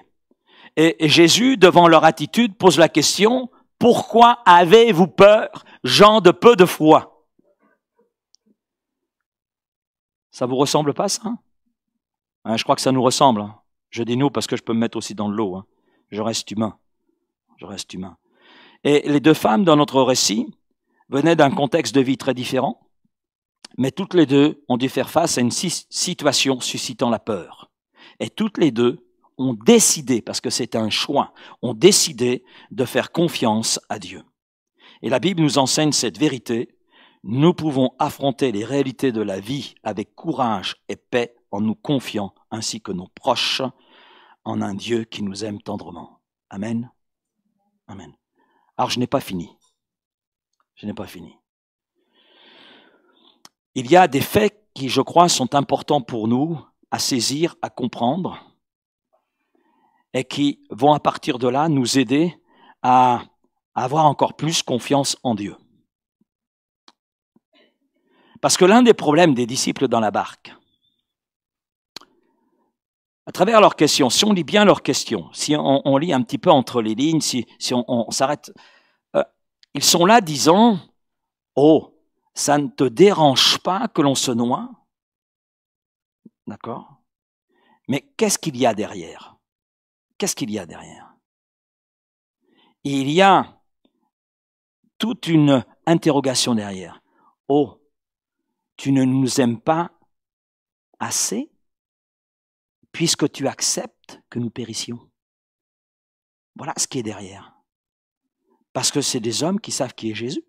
Speaker 1: Et, et Jésus, devant leur attitude, pose la question, pourquoi avez-vous peur, gens de peu de foi Ça vous ressemble pas, ça hein, Je crois que ça nous ressemble. Hein. Je dis nous parce que je peux me mettre aussi dans l'eau hein. Je reste humain. Je reste humain. Et les deux femmes dans notre récit venaient d'un contexte de vie très différent, mais toutes les deux ont dû faire face à une situation suscitant la peur. Et toutes les deux ont décidé, parce que c'est un choix, ont décidé de faire confiance à Dieu. Et la Bible nous enseigne cette vérité nous pouvons affronter les réalités de la vie avec courage et paix en nous confiant, ainsi que nos proches, en un Dieu qui nous aime tendrement. Amen. Amen. Alors je n'ai pas fini. Je n'ai pas fini. Il y a des faits qui, je crois, sont importants pour nous à saisir, à comprendre, et qui vont à partir de là nous aider à avoir encore plus confiance en Dieu. Parce que l'un des problèmes des disciples dans la barque, à travers leurs questions, si on lit bien leurs questions, si on, lit un petit peu entre les lignes, si, on, s'arrête, euh, ils sont là disant, oh, ça ne te dérange pas que l'on se noie D'accord Mais qu'est-ce qu'il y a derrière Qu'est-ce qu'il y a derrière Il y a toute une interrogation derrière. Oh, tu ne nous aimes pas assez puisque tu acceptes que nous périssions. Voilà ce qui est derrière. Parce que c'est des hommes qui savent qui est Jésus,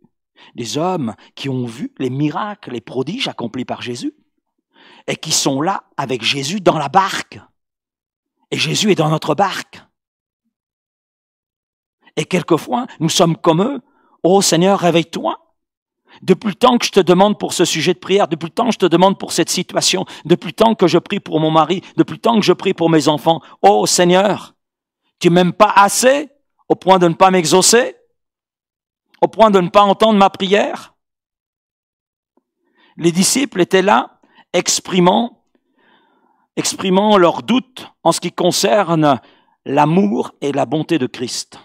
Speaker 1: des hommes qui ont vu les miracles, les prodiges accomplis par Jésus, et qui sont là avec Jésus dans la barque. Et Jésus est dans notre barque. Et quelquefois, nous sommes comme eux. Ô oh Seigneur, réveille-toi. Depuis le temps que je te demande pour ce sujet de prière, depuis le temps que je te demande pour cette situation, depuis le temps que je prie pour mon mari, depuis le temps que je prie pour mes enfants, oh Seigneur, tu m'aimes pas assez au point de ne pas m'exaucer, au point de ne pas entendre ma prière. Les disciples étaient là, exprimant, exprimant leurs doutes en ce qui concerne l'amour et la bonté de Christ.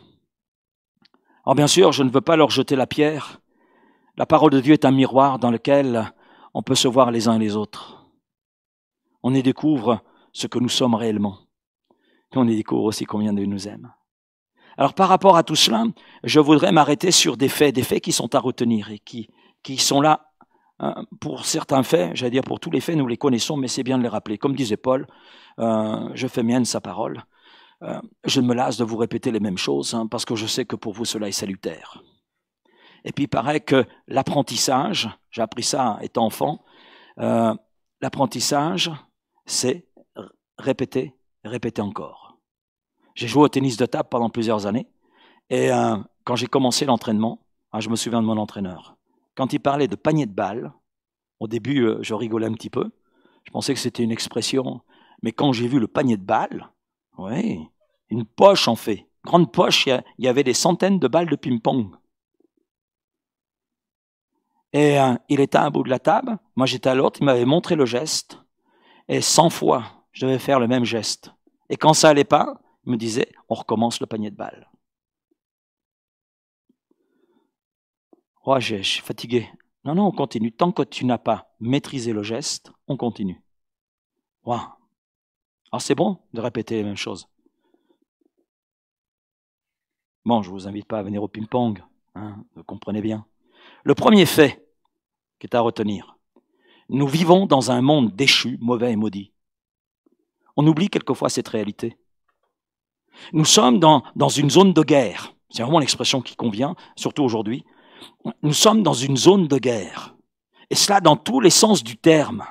Speaker 1: Alors bien sûr, je ne veux pas leur jeter la pierre, la parole de Dieu est un miroir dans lequel on peut se voir les uns et les autres. On y découvre ce que nous sommes réellement. on y découvre aussi combien Dieu nous aime. Alors par rapport à tout cela, je voudrais m'arrêter sur des faits, des faits qui sont à retenir et qui, sont là hein, pour certains faits, j'allais dire pour tous les faits, nous les connaissons, mais c'est bien de les rappeler. Comme disait Paul, euh, je fais mienne sa parole. Euh, je ne me lasse de vous répéter les mêmes choses, hein, parce que je sais que pour vous cela est salutaire. Et puis il paraît que l'apprentissage, j'ai appris ça étant enfant, euh, l'apprentissage, c'est répéter, répéter encore. J'ai joué au tennis de table pendant plusieurs années. Et euh, quand j'ai commencé l'entraînement, ah, je me souviens de mon entraîneur. Quand il parlait de panier de balles, au début, euh, je rigolais un petit peu. Je pensais que c'était une expression. Mais quand j'ai vu le panier de balles, oui, une poche en fait, grande poche, il y avait des centaines de balles de ping-pong. Et euh, il était à un bout de la table, moi j'étais à l'autre, il m'avait montré le geste. Et 100 fois, je devais faire le même geste. Et quand ça allait pas, il me disait, on recommence le panier de balles. Oh, je suis fatigué. Non, non, on continue. Tant que tu n'as pas maîtrisé le geste, on continue. Alors ah, c'est bon de répéter les mêmes choses. Bon, je ne vous invite pas à venir au ping-pong, hein, vous comprenez bien. Le premier fait, qui est à retenir. Nous vivons dans un monde déchu, mauvais et maudit. On oublie quelquefois cette réalité. Nous sommes dans, une zone de guerre. C'est vraiment l'expression qui convient, surtout aujourd'hui. Nous sommes dans une zone de guerre. Et cela dans tous les sens du terme.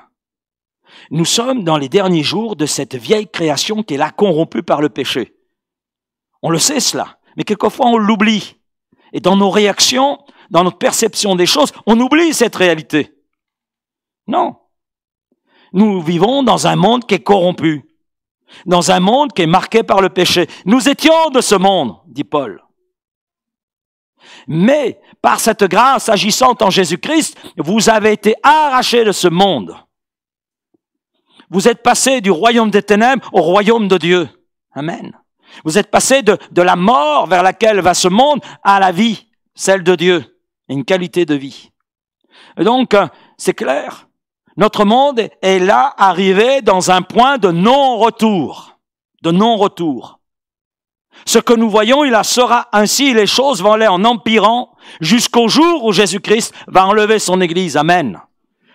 Speaker 1: Nous sommes dans les derniers jours de cette vieille création qui est là corrompue par le péché. On le sait cela, mais quelquefois on l'oublie. Et dans nos réactions, dans notre perception des choses, on oublie cette réalité. Non. Nous vivons dans un monde qui est corrompu, dans un monde qui est marqué par le péché. Nous étions de ce monde, dit Paul. Mais par cette grâce agissante en Jésus-Christ, vous avez été arrachés de ce monde. Vous êtes passés du royaume des ténèbres au royaume de Dieu. Amen. Vous êtes passés de, de la mort vers laquelle va ce monde à la vie, celle de Dieu une qualité de vie. donc, c'est clair, notre monde est là arrivé dans un point de non-retour, de non-retour. Ce que nous voyons, il la sera ainsi, les choses vont aller en empirant jusqu'au jour où Jésus-Christ va enlever son Église. Amen.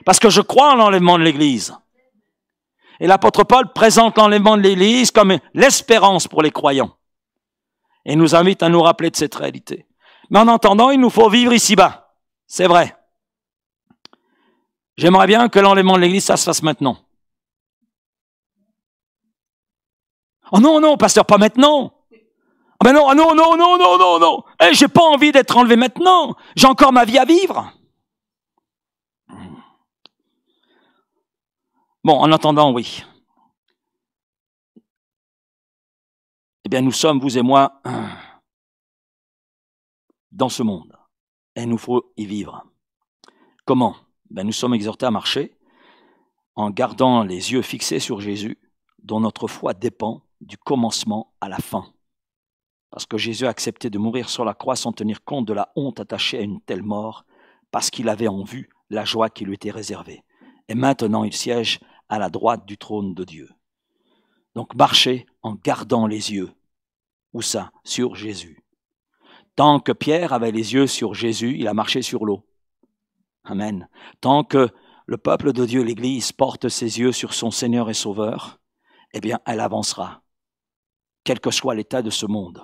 Speaker 1: Parce que je crois en l'enlèvement de l'Église. Et l'apôtre Paul présente l'enlèvement de l'Église comme l'espérance pour les croyants. Et nous invite à nous rappeler de cette réalité. Mais en attendant, il nous faut vivre ici-bas. C'est vrai. J'aimerais bien que l'enlèvement de l'Église, ça se fasse maintenant. Oh non, non, pasteur, pas maintenant. Ah ben non, ah non, non, non, non, non, non. je eh, j'ai pas envie d'être enlevé maintenant. J'ai encore ma vie à vivre. Bon, en attendant, oui. Eh bien, nous sommes, vous et moi, dans ce monde. Et nous faut y vivre. Comment ben, Nous sommes exhortés à marcher en gardant les yeux fixés sur Jésus, dont notre foi dépend du commencement à la fin. Parce que Jésus a accepté de mourir sur la croix sans tenir compte de la honte attachée à une telle mort, parce qu'il avait en vue la joie qui lui était réservée. Et maintenant il siège à la droite du trône de Dieu. Donc marchez en gardant les yeux. Où ça Sur Jésus. Tant que Pierre avait les yeux sur Jésus, il a marché sur l'eau. Amen. Tant que le peuple de Dieu, l'Église, porte ses yeux sur son Seigneur et Sauveur, eh bien, elle avancera, quel que soit l'état de ce monde.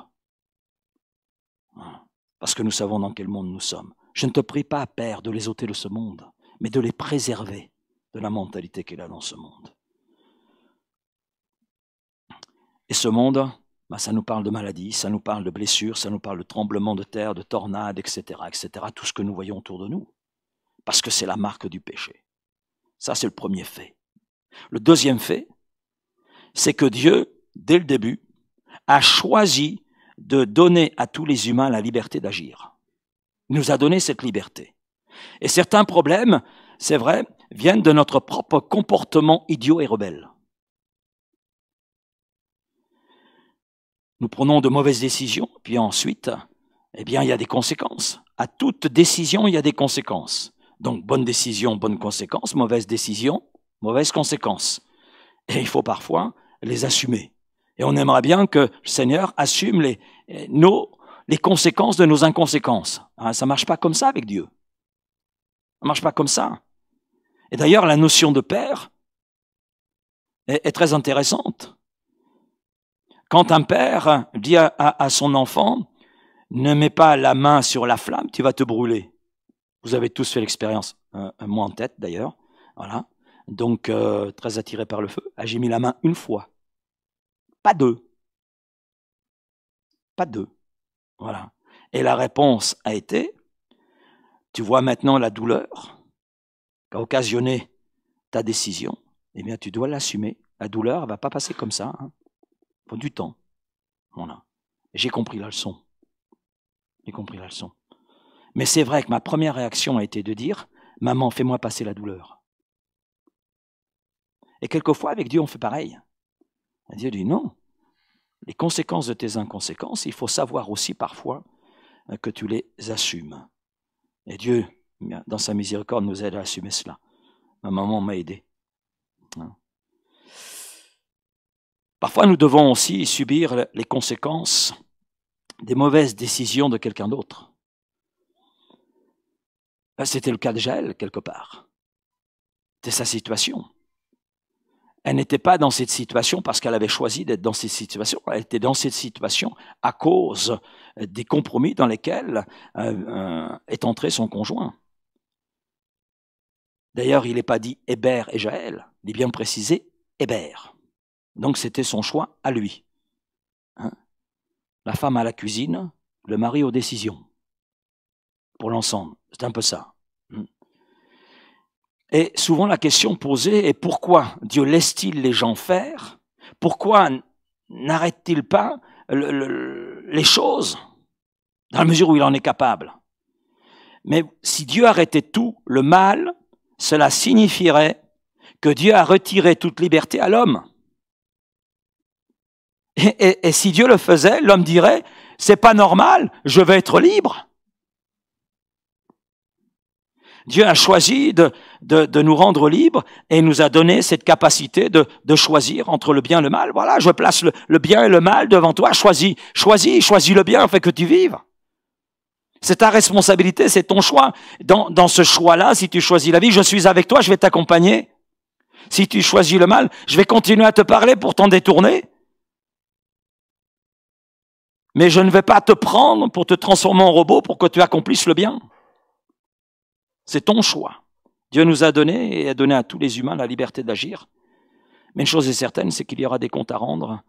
Speaker 1: Parce que nous savons dans quel monde nous sommes. Je ne te prie pas, Père, de les ôter de ce monde, mais de les préserver de la mentalité qu'il a dans ce monde. Et ce monde, bah, ça nous parle de maladies, ça nous parle de blessures, ça nous parle de tremblements de terre, de tornades, etc., etc., tout ce que nous voyons autour de nous. Parce que c'est la marque du péché. Ça, c'est le premier fait. Le deuxième fait, c'est que Dieu, dès le début, a choisi de donner à tous les humains la liberté d'agir. Il nous a donné cette liberté. Et certains problèmes, c'est vrai, viennent de notre propre comportement idiot et rebelle. nous prenons de mauvaises décisions, puis ensuite, eh bien, il y a des conséquences. À toute décision, il y a des conséquences. Donc, bonne décision, bonne conséquence, mauvaise décision, mauvaise conséquence. Et il faut parfois les assumer. Et on aimerait bien que le Seigneur assume les, nos, les conséquences de nos inconséquences. Ça ah, ça marche pas comme ça avec Dieu. Ça ne marche pas comme ça. Et d'ailleurs, la notion de père est très intéressante. Quand un père dit à, son enfant, ne mets pas la main sur la flamme, tu vas te brûler. Vous avez tous fait l'expérience, un euh, euh, moi en tête d'ailleurs. Voilà. Donc, euh, très attiré par le feu. Ah, j'ai mis la main une fois. Pas deux. Pas deux. Voilà. Et la réponse a été, tu vois maintenant la douleur qu'a occasionné ta décision, eh bien tu dois l'assumer. La douleur ne va pas passer comme ça. Hein faut du temps. Voilà. J'ai compris la leçon. J'ai compris la leçon. Mais c'est vrai que ma première réaction a été de dire Maman, fais-moi passer la douleur. Et quelquefois, avec Dieu, on fait pareil. Dieu dit Non. Les conséquences de tes inconséquences, il faut savoir aussi parfois euh, que tu les assumes. Et Dieu, dans sa miséricorde, nous aide à assumer cela. Ma maman m'a aidé. Parfois, nous devons aussi subir les conséquences des mauvaises décisions de quelqu'un d'autre. Ben, c'était le cas de Jaël, quelque part. C'était sa situation. Elle n'était pas dans cette situation parce qu'elle avait choisi d'être dans cette situation. Elle était dans cette situation à cause des compromis dans lesquels euh, euh, est entré son conjoint. D'ailleurs, il n'est pas dit Hébert et Jaël, il est bien précisé Hébert. Donc c'était son choix à lui. Hein. la femme à la cuisine, le mari aux décisions. Pour l'ensemble, c'est un peu ça. Hein. Et souvent la question posée est pourquoi Dieu laisse-t-il les gens faire Pourquoi n'arrête-t-il pas les choses dans la mesure où il en est capable Mais si Dieu arrêtait tout, le mal, cela signifierait que Dieu a retiré toute liberté à l'homme. Et, si Dieu le faisait, l'homme dirait, c'est pas normal, je vais être libre. Dieu a choisi de, de, nous rendre libres et nous a donné cette capacité de, de choisir entre le bien et le mal. Voilà, je place le, bien et le mal devant toi. Choisis, choisis, choisis le bien, fais que tu vives. C'est ta responsabilité, c'est ton choix. Dans, dans ce choix-là, si tu choisis la vie, je suis avec toi, je vais t'accompagner. Si tu choisis le mal, je vais continuer à te parler pour t'en détourner. Mais je ne vais pas te prendre pour te transformer en robot pour que tu accomplisses le bien. C'est ton choix. Dieu nous a donné et a donné à tous les humains la liberté d'agir. Mais une chose est certaine, c'est qu'il y aura des comptes à rendre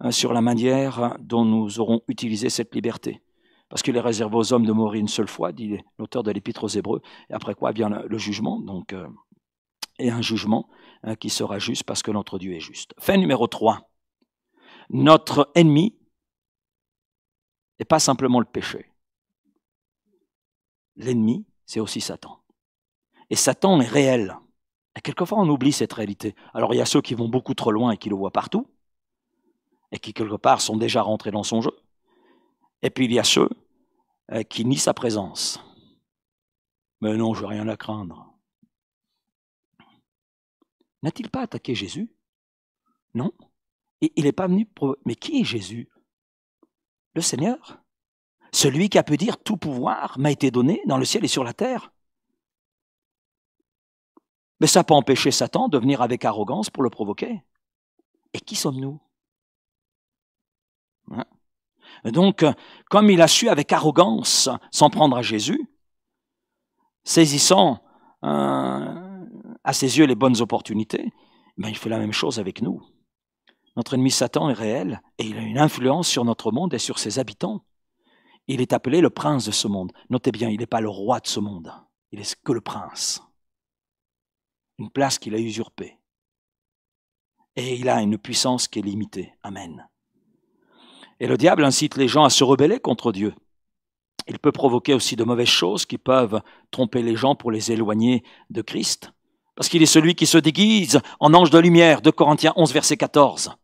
Speaker 1: hein, sur la manière dont nous aurons utilisé cette liberté. Parce qu'il est réservé aux hommes de mourir une seule fois, dit l'auteur de l'Épître aux Hébreux. Et après quoi vient le jugement. Donc, euh, et un jugement hein, qui sera juste parce que notre Dieu est juste. Fait numéro 3. Notre ennemi et pas simplement le péché. L'ennemi, c'est aussi Satan. Et Satan est réel. Et quelquefois, on oublie cette réalité. Alors, il y a ceux qui vont beaucoup trop loin et qui le voient partout, et qui, quelque part, sont déjà rentrés dans son jeu. Et puis, il y a ceux euh, qui nient sa présence. Mais non, je n'ai rien à craindre. N'a-t-il pas attaqué Jésus Non. Il n'est pas venu. Pour... Mais qui est Jésus le Seigneur, celui qui a pu dire tout pouvoir m'a été donné dans le ciel et sur la terre. Mais ça n'a pas empêché Satan de venir avec arrogance pour le provoquer. Et qui sommes-nous hein? Donc, comme il a su avec arrogance s'en prendre à Jésus, saisissant euh, à ses yeux les bonnes opportunités, ben, il fait la même chose avec nous. Notre ennemi Satan est réel et il a une influence sur notre monde et sur ses habitants. Il est appelé le prince de ce monde. Notez bien, il n'est pas le roi de ce monde. Il est que le prince. Une place qu'il a usurpée. Et il a une puissance qui est limitée. Amen. Et le diable incite les gens à se rebeller contre Dieu. Il peut provoquer aussi de mauvaises choses qui peuvent tromper les gens pour les éloigner de Christ. Parce qu'il est celui qui se déguise en ange de lumière, de Corinthiens 11, verset 14.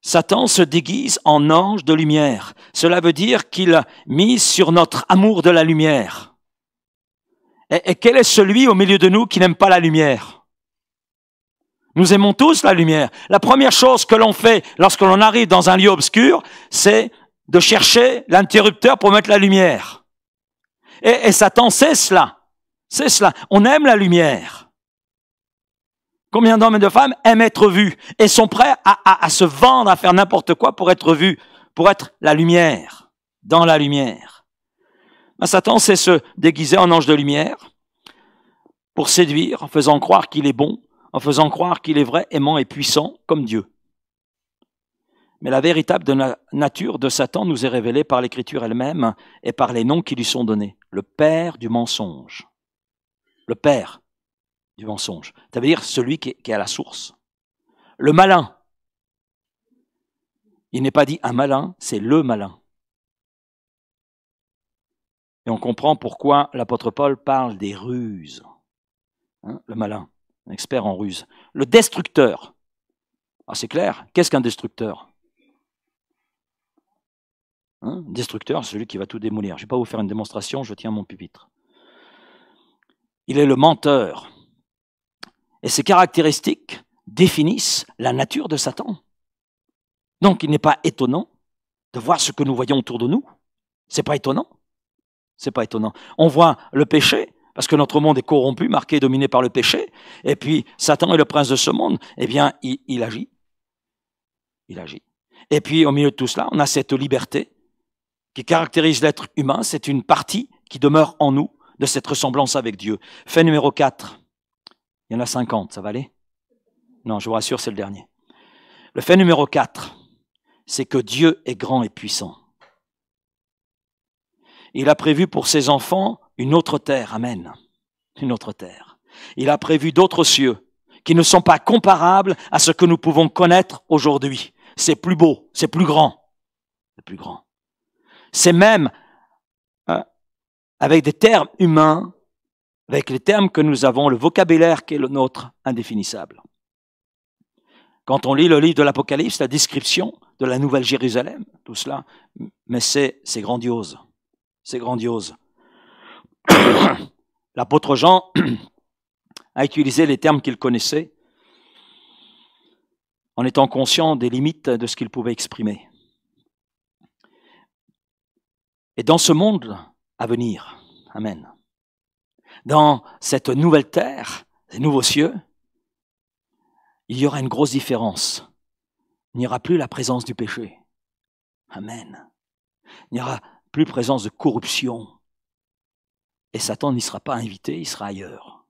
Speaker 1: Satan se déguise en ange de lumière. Cela veut dire qu'il mise sur notre amour de la lumière. Et, quel est celui au milieu de nous qui n'aime pas la lumière Nous aimons tous la lumière. La première chose que l'on fait lorsque l'on arrive dans un lieu obscur, c'est de chercher l'interrupteur pour mettre la lumière. Et, et Satan sait cela. C'est cela. On aime la lumière. Combien d'hommes et de femmes aiment être vus et sont prêts à, se vendre, à faire n'importe quoi pour être vus, pour être la lumière, dans la lumière. Ben, Satan sait se déguiser en ange de lumière pour séduire en faisant croire qu'il est bon, en faisant croire qu'il est vrai, aimant et puissant comme Dieu. Mais la véritable nature de Satan nous est révélée par l'Écriture elle-même et par les noms qui lui sont donnés. Le père du mensonge. Le père du mensonge. Ça veut dire celui qui est, à la source. Le malin. Il n'est pas dit un malin, c'est le malin. Et on comprend pourquoi l'apôtre Paul parle des ruses. Hein, le malin, un expert en ruses. Le destructeur. Ah, c'est clair. Qu'est-ce qu'un destructeur hein, Destructeur, celui qui va tout démolir. Je ne vais pas vous faire une démonstration, je tiens mon pupitre. Il est le menteur. Et ces caractéristiques définissent la nature de Satan. Donc il n'est pas étonnant de voir ce que nous voyons autour de nous. C'est pas étonnant. C'est pas étonnant. On voit le péché, parce que notre monde est corrompu, marqué, dominé par le péché. Et puis, Satan est le prince de ce monde. Eh bien, il, il, agit. Il agit. Et puis, au milieu de tout cela, on a cette liberté qui caractérise l'être humain. C'est une partie qui demeure en nous de cette ressemblance avec Dieu. Fait numéro 4. Il y en a 50, ça va aller Non, je vous rassure, c'est le dernier. Le fait numéro 4, c'est que Dieu est grand et puissant. Il a prévu pour ses enfants une autre terre, Amen, une autre terre. Il a prévu d'autres cieux qui ne sont pas comparables à ce que nous pouvons connaître aujourd'hui. C'est plus beau, c'est plus grand, c'est plus grand. C'est même hein, avec des termes humains avec les termes que nous avons, le vocabulaire qui est le nôtre indéfinissable. Quand on lit le livre de l'Apocalypse, la description de la Nouvelle Jérusalem, tout cela, mais c'est grandiose. C'est grandiose. L'apôtre Jean a utilisé les termes qu'il connaissait en étant conscient des limites de ce qu'il pouvait exprimer. Et dans ce monde à venir, Amen dans cette nouvelle terre, ces nouveaux cieux, il y aura une grosse différence. Il n'y aura plus la présence du péché. Amen. Il n'y aura plus présence de corruption. Et Satan n'y sera pas invité, il sera ailleurs,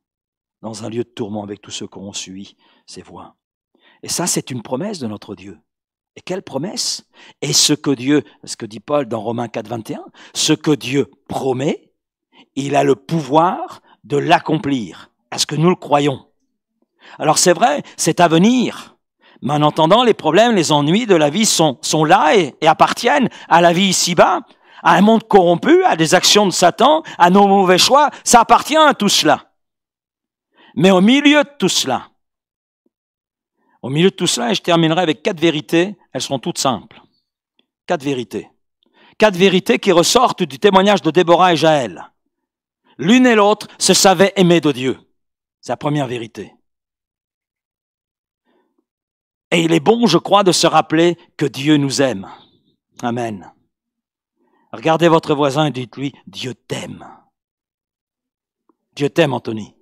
Speaker 1: dans un lieu de tourment avec tous ceux qui ont suivi ses voies. Et ça, c'est une promesse de notre Dieu. Et quelle promesse Et ce que Dieu, ce que dit Paul dans Romains 4, 21, ce que Dieu promet, il a le pouvoir de l'accomplir. à ce que nous le croyons Alors c'est vrai, c'est à venir. Mais en entendant, les problèmes, les ennuis de la vie sont, sont là et, appartiennent à la vie ici-bas, à un monde corrompu, à des actions de Satan, à nos mauvais choix. Ça appartient à tout cela. Mais au milieu de tout cela, au milieu de tout cela, et je terminerai avec quatre vérités, elles seront toutes simples. Quatre vérités. Quatre vérités qui ressortent du témoignage de Déborah et Jaël l'une et l'autre se savaient aimer de Dieu. C'est la première vérité. Et il est bon, je crois, de se rappeler que Dieu nous aime. Amen. Regardez votre voisin et dites-lui, Dieu t'aime. Dieu t'aime, Anthony.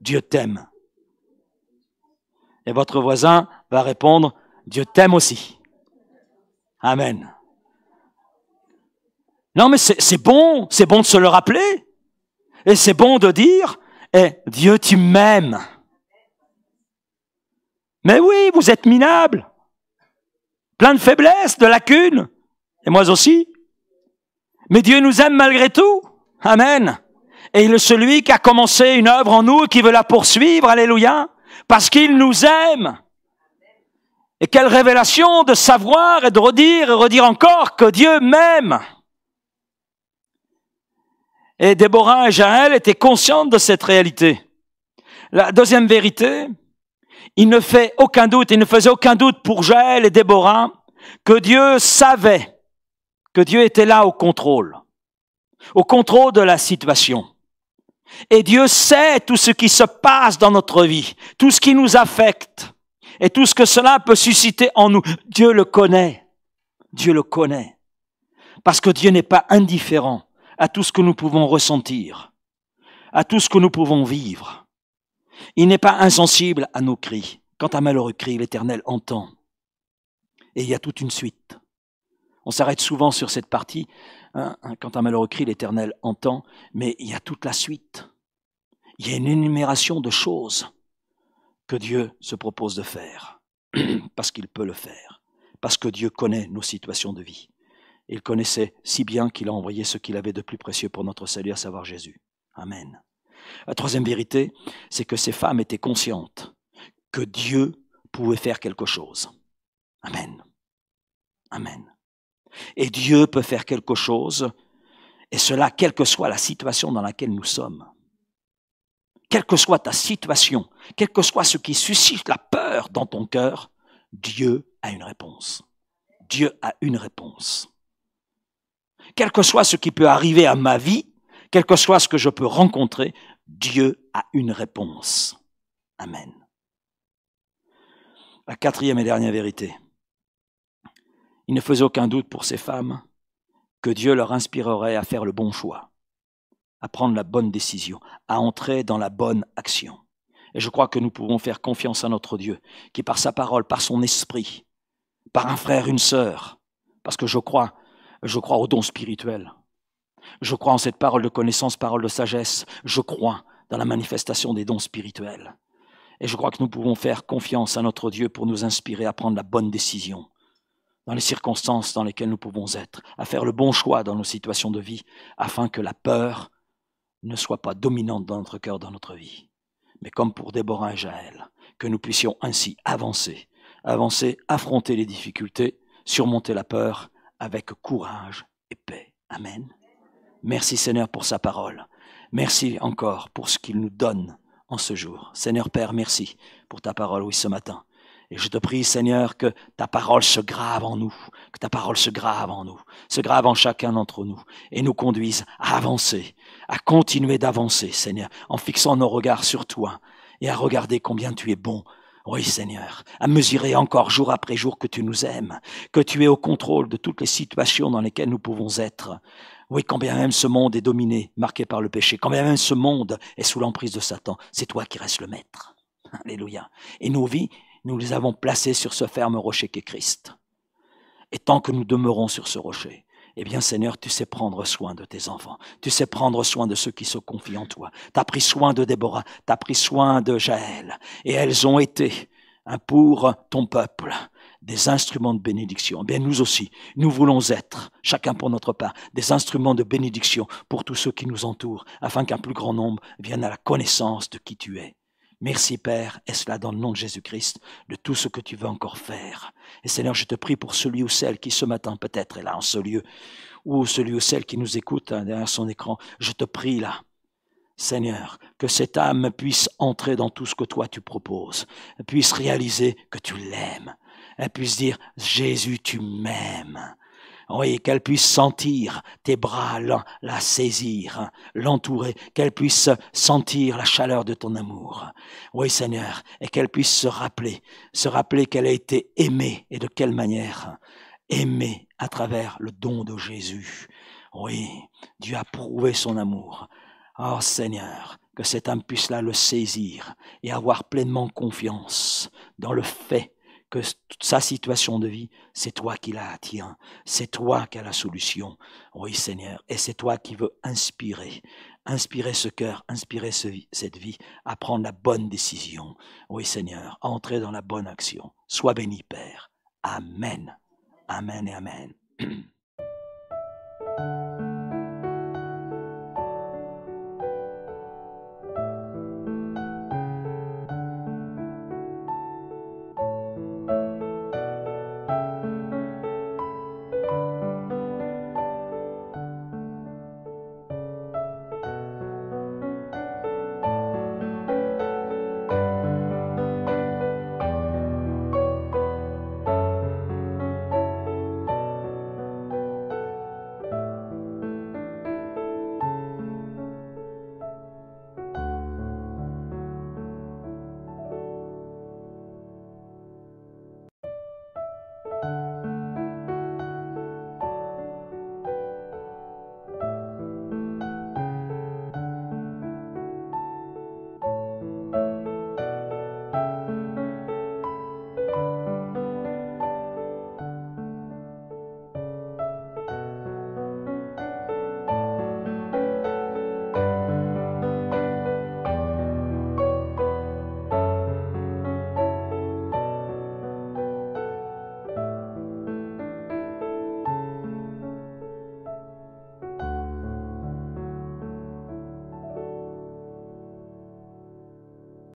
Speaker 1: Dieu t'aime. Et votre voisin va répondre, Dieu t'aime aussi. Amen. Non, mais c'est bon, c'est bon de se le rappeler. Et c'est bon de dire, eh, Dieu, tu m'aimes. Mais oui, vous êtes minable. Plein de faiblesses, de lacunes. Et moi aussi. Mais Dieu nous aime malgré tout. Amen. Et il est celui qui a commencé une œuvre en nous et qui veut la poursuivre. Alléluia. Parce qu'il nous aime. Et quelle révélation de savoir et de redire et redire encore que Dieu m'aime. Et Déborah et Jaël étaient conscientes de cette réalité. La deuxième vérité, il ne fait aucun doute, il ne faisait aucun doute pour Jaël et Déborah que Dieu savait que Dieu était là au contrôle, au contrôle de la situation. Et Dieu sait tout ce qui se passe dans notre vie, tout ce qui nous affecte et tout ce que cela peut susciter en nous. Dieu le connaît. Dieu le connaît. Parce que Dieu n'est pas indifférent à tout ce que nous pouvons ressentir, à tout ce que nous pouvons vivre. Il n'est pas insensible à nos cris. Quand un malheureux cri, l'Éternel entend. Et il y a toute une suite. On s'arrête souvent sur cette partie. Hein, hein, quand un malheureux cri, l'Éternel entend, mais il y a toute la suite. Il y a une énumération de choses que Dieu se propose de faire, parce qu'il peut le faire, parce que Dieu connaît nos situations de vie. Il connaissait si bien qu'il a envoyé ce qu'il avait de plus précieux pour notre salut, à savoir Jésus. Amen. La troisième vérité, c'est que ces femmes étaient conscientes que Dieu pouvait faire quelque chose. Amen. Amen. Et Dieu peut faire quelque chose, et cela quelle que soit la situation dans laquelle nous sommes. Quelle que soit ta situation, quel que soit ce qui suscite la peur dans ton cœur, Dieu a une réponse. Dieu a une réponse quel que soit ce qui peut arriver à ma vie, quel que soit ce que je peux rencontrer, Dieu a une réponse. Amen. La quatrième et dernière vérité. Il ne faisait aucun doute pour ces femmes que Dieu leur inspirerait à faire le bon choix, à prendre la bonne décision, à entrer dans la bonne action. Et je crois que nous pouvons faire confiance à notre Dieu, qui par sa parole, par son esprit, par un frère, une sœur, parce que je crois je crois aux dons spirituels. Je crois en cette parole de connaissance, parole de sagesse. Je crois dans la manifestation des dons spirituels. Et je crois que nous pouvons faire confiance à notre Dieu pour nous inspirer à prendre la bonne décision dans les circonstances dans lesquelles nous pouvons être, à faire le bon choix dans nos situations de vie, afin que la peur ne soit pas dominante dans notre cœur, dans notre vie. Mais comme pour Déborah et Jaël, que nous puissions ainsi avancer, avancer, affronter les difficultés, surmonter la peur avec courage et paix. Amen. Merci Seigneur pour sa parole. Merci encore pour ce qu'il nous donne en ce jour. Seigneur Père, merci pour ta parole, oui, ce matin. Et je te prie, Seigneur, que ta parole se grave en nous, que ta parole se grave en nous, se grave en chacun d'entre nous, et nous conduise à avancer, à continuer d'avancer, Seigneur, en fixant nos regards sur toi, et à regarder combien tu es bon, oui Seigneur, à mesurer encore jour après jour que tu nous aimes, que tu es au contrôle de toutes les situations dans lesquelles nous pouvons être. Oui, quand bien même ce monde est dominé, marqué par le péché, quand bien même ce monde est sous l'emprise de Satan, c'est toi qui restes le maître. Alléluia. Et nos vies, nous les avons placées sur ce ferme rocher qu'est Christ. Et tant que nous demeurons sur ce rocher, eh bien, Seigneur, tu sais prendre soin de tes enfants. Tu sais prendre soin de ceux qui se confient en toi. Tu as pris soin de Déborah. Tu as pris soin de Jaël. Et elles ont été pour ton peuple des instruments de bénédiction. Eh bien, nous aussi, nous voulons être, chacun pour notre part, des instruments de bénédiction pour tous ceux qui nous entourent, afin qu'un plus grand nombre vienne à la connaissance de qui tu es. Merci Père, et cela dans le nom de Jésus-Christ, de tout ce que tu veux encore faire. Et Seigneur, je te prie pour celui ou celle qui ce matin peut-être est là en ce lieu, ou celui ou celle qui nous écoute hein, derrière son écran. Je te prie là, Seigneur, que cette âme puisse entrer dans tout ce que toi tu proposes, puisse réaliser que tu l'aimes, elle puisse dire, Jésus, tu m'aimes. Oui, qu'elle puisse sentir tes bras la, saisir, l'entourer, qu'elle puisse sentir la chaleur de ton amour. Oui, Seigneur, et qu'elle puisse se rappeler, se rappeler qu'elle a été aimée et de quelle manière. Aimée à travers le don de Jésus. Oui, Dieu a prouvé son amour. Oh Seigneur, que cette âme puisse là le saisir et avoir pleinement confiance dans le fait que sa situation de vie, c'est toi qui la tiens, c'est toi qui as la solution. Oh, oui Seigneur, et c'est toi qui veux inspirer, inspirer ce cœur, inspirer cette vie à prendre la bonne décision. Oh, oui Seigneur, à entrer dans la bonne action. Sois béni Père. Amen. Amen et Amen.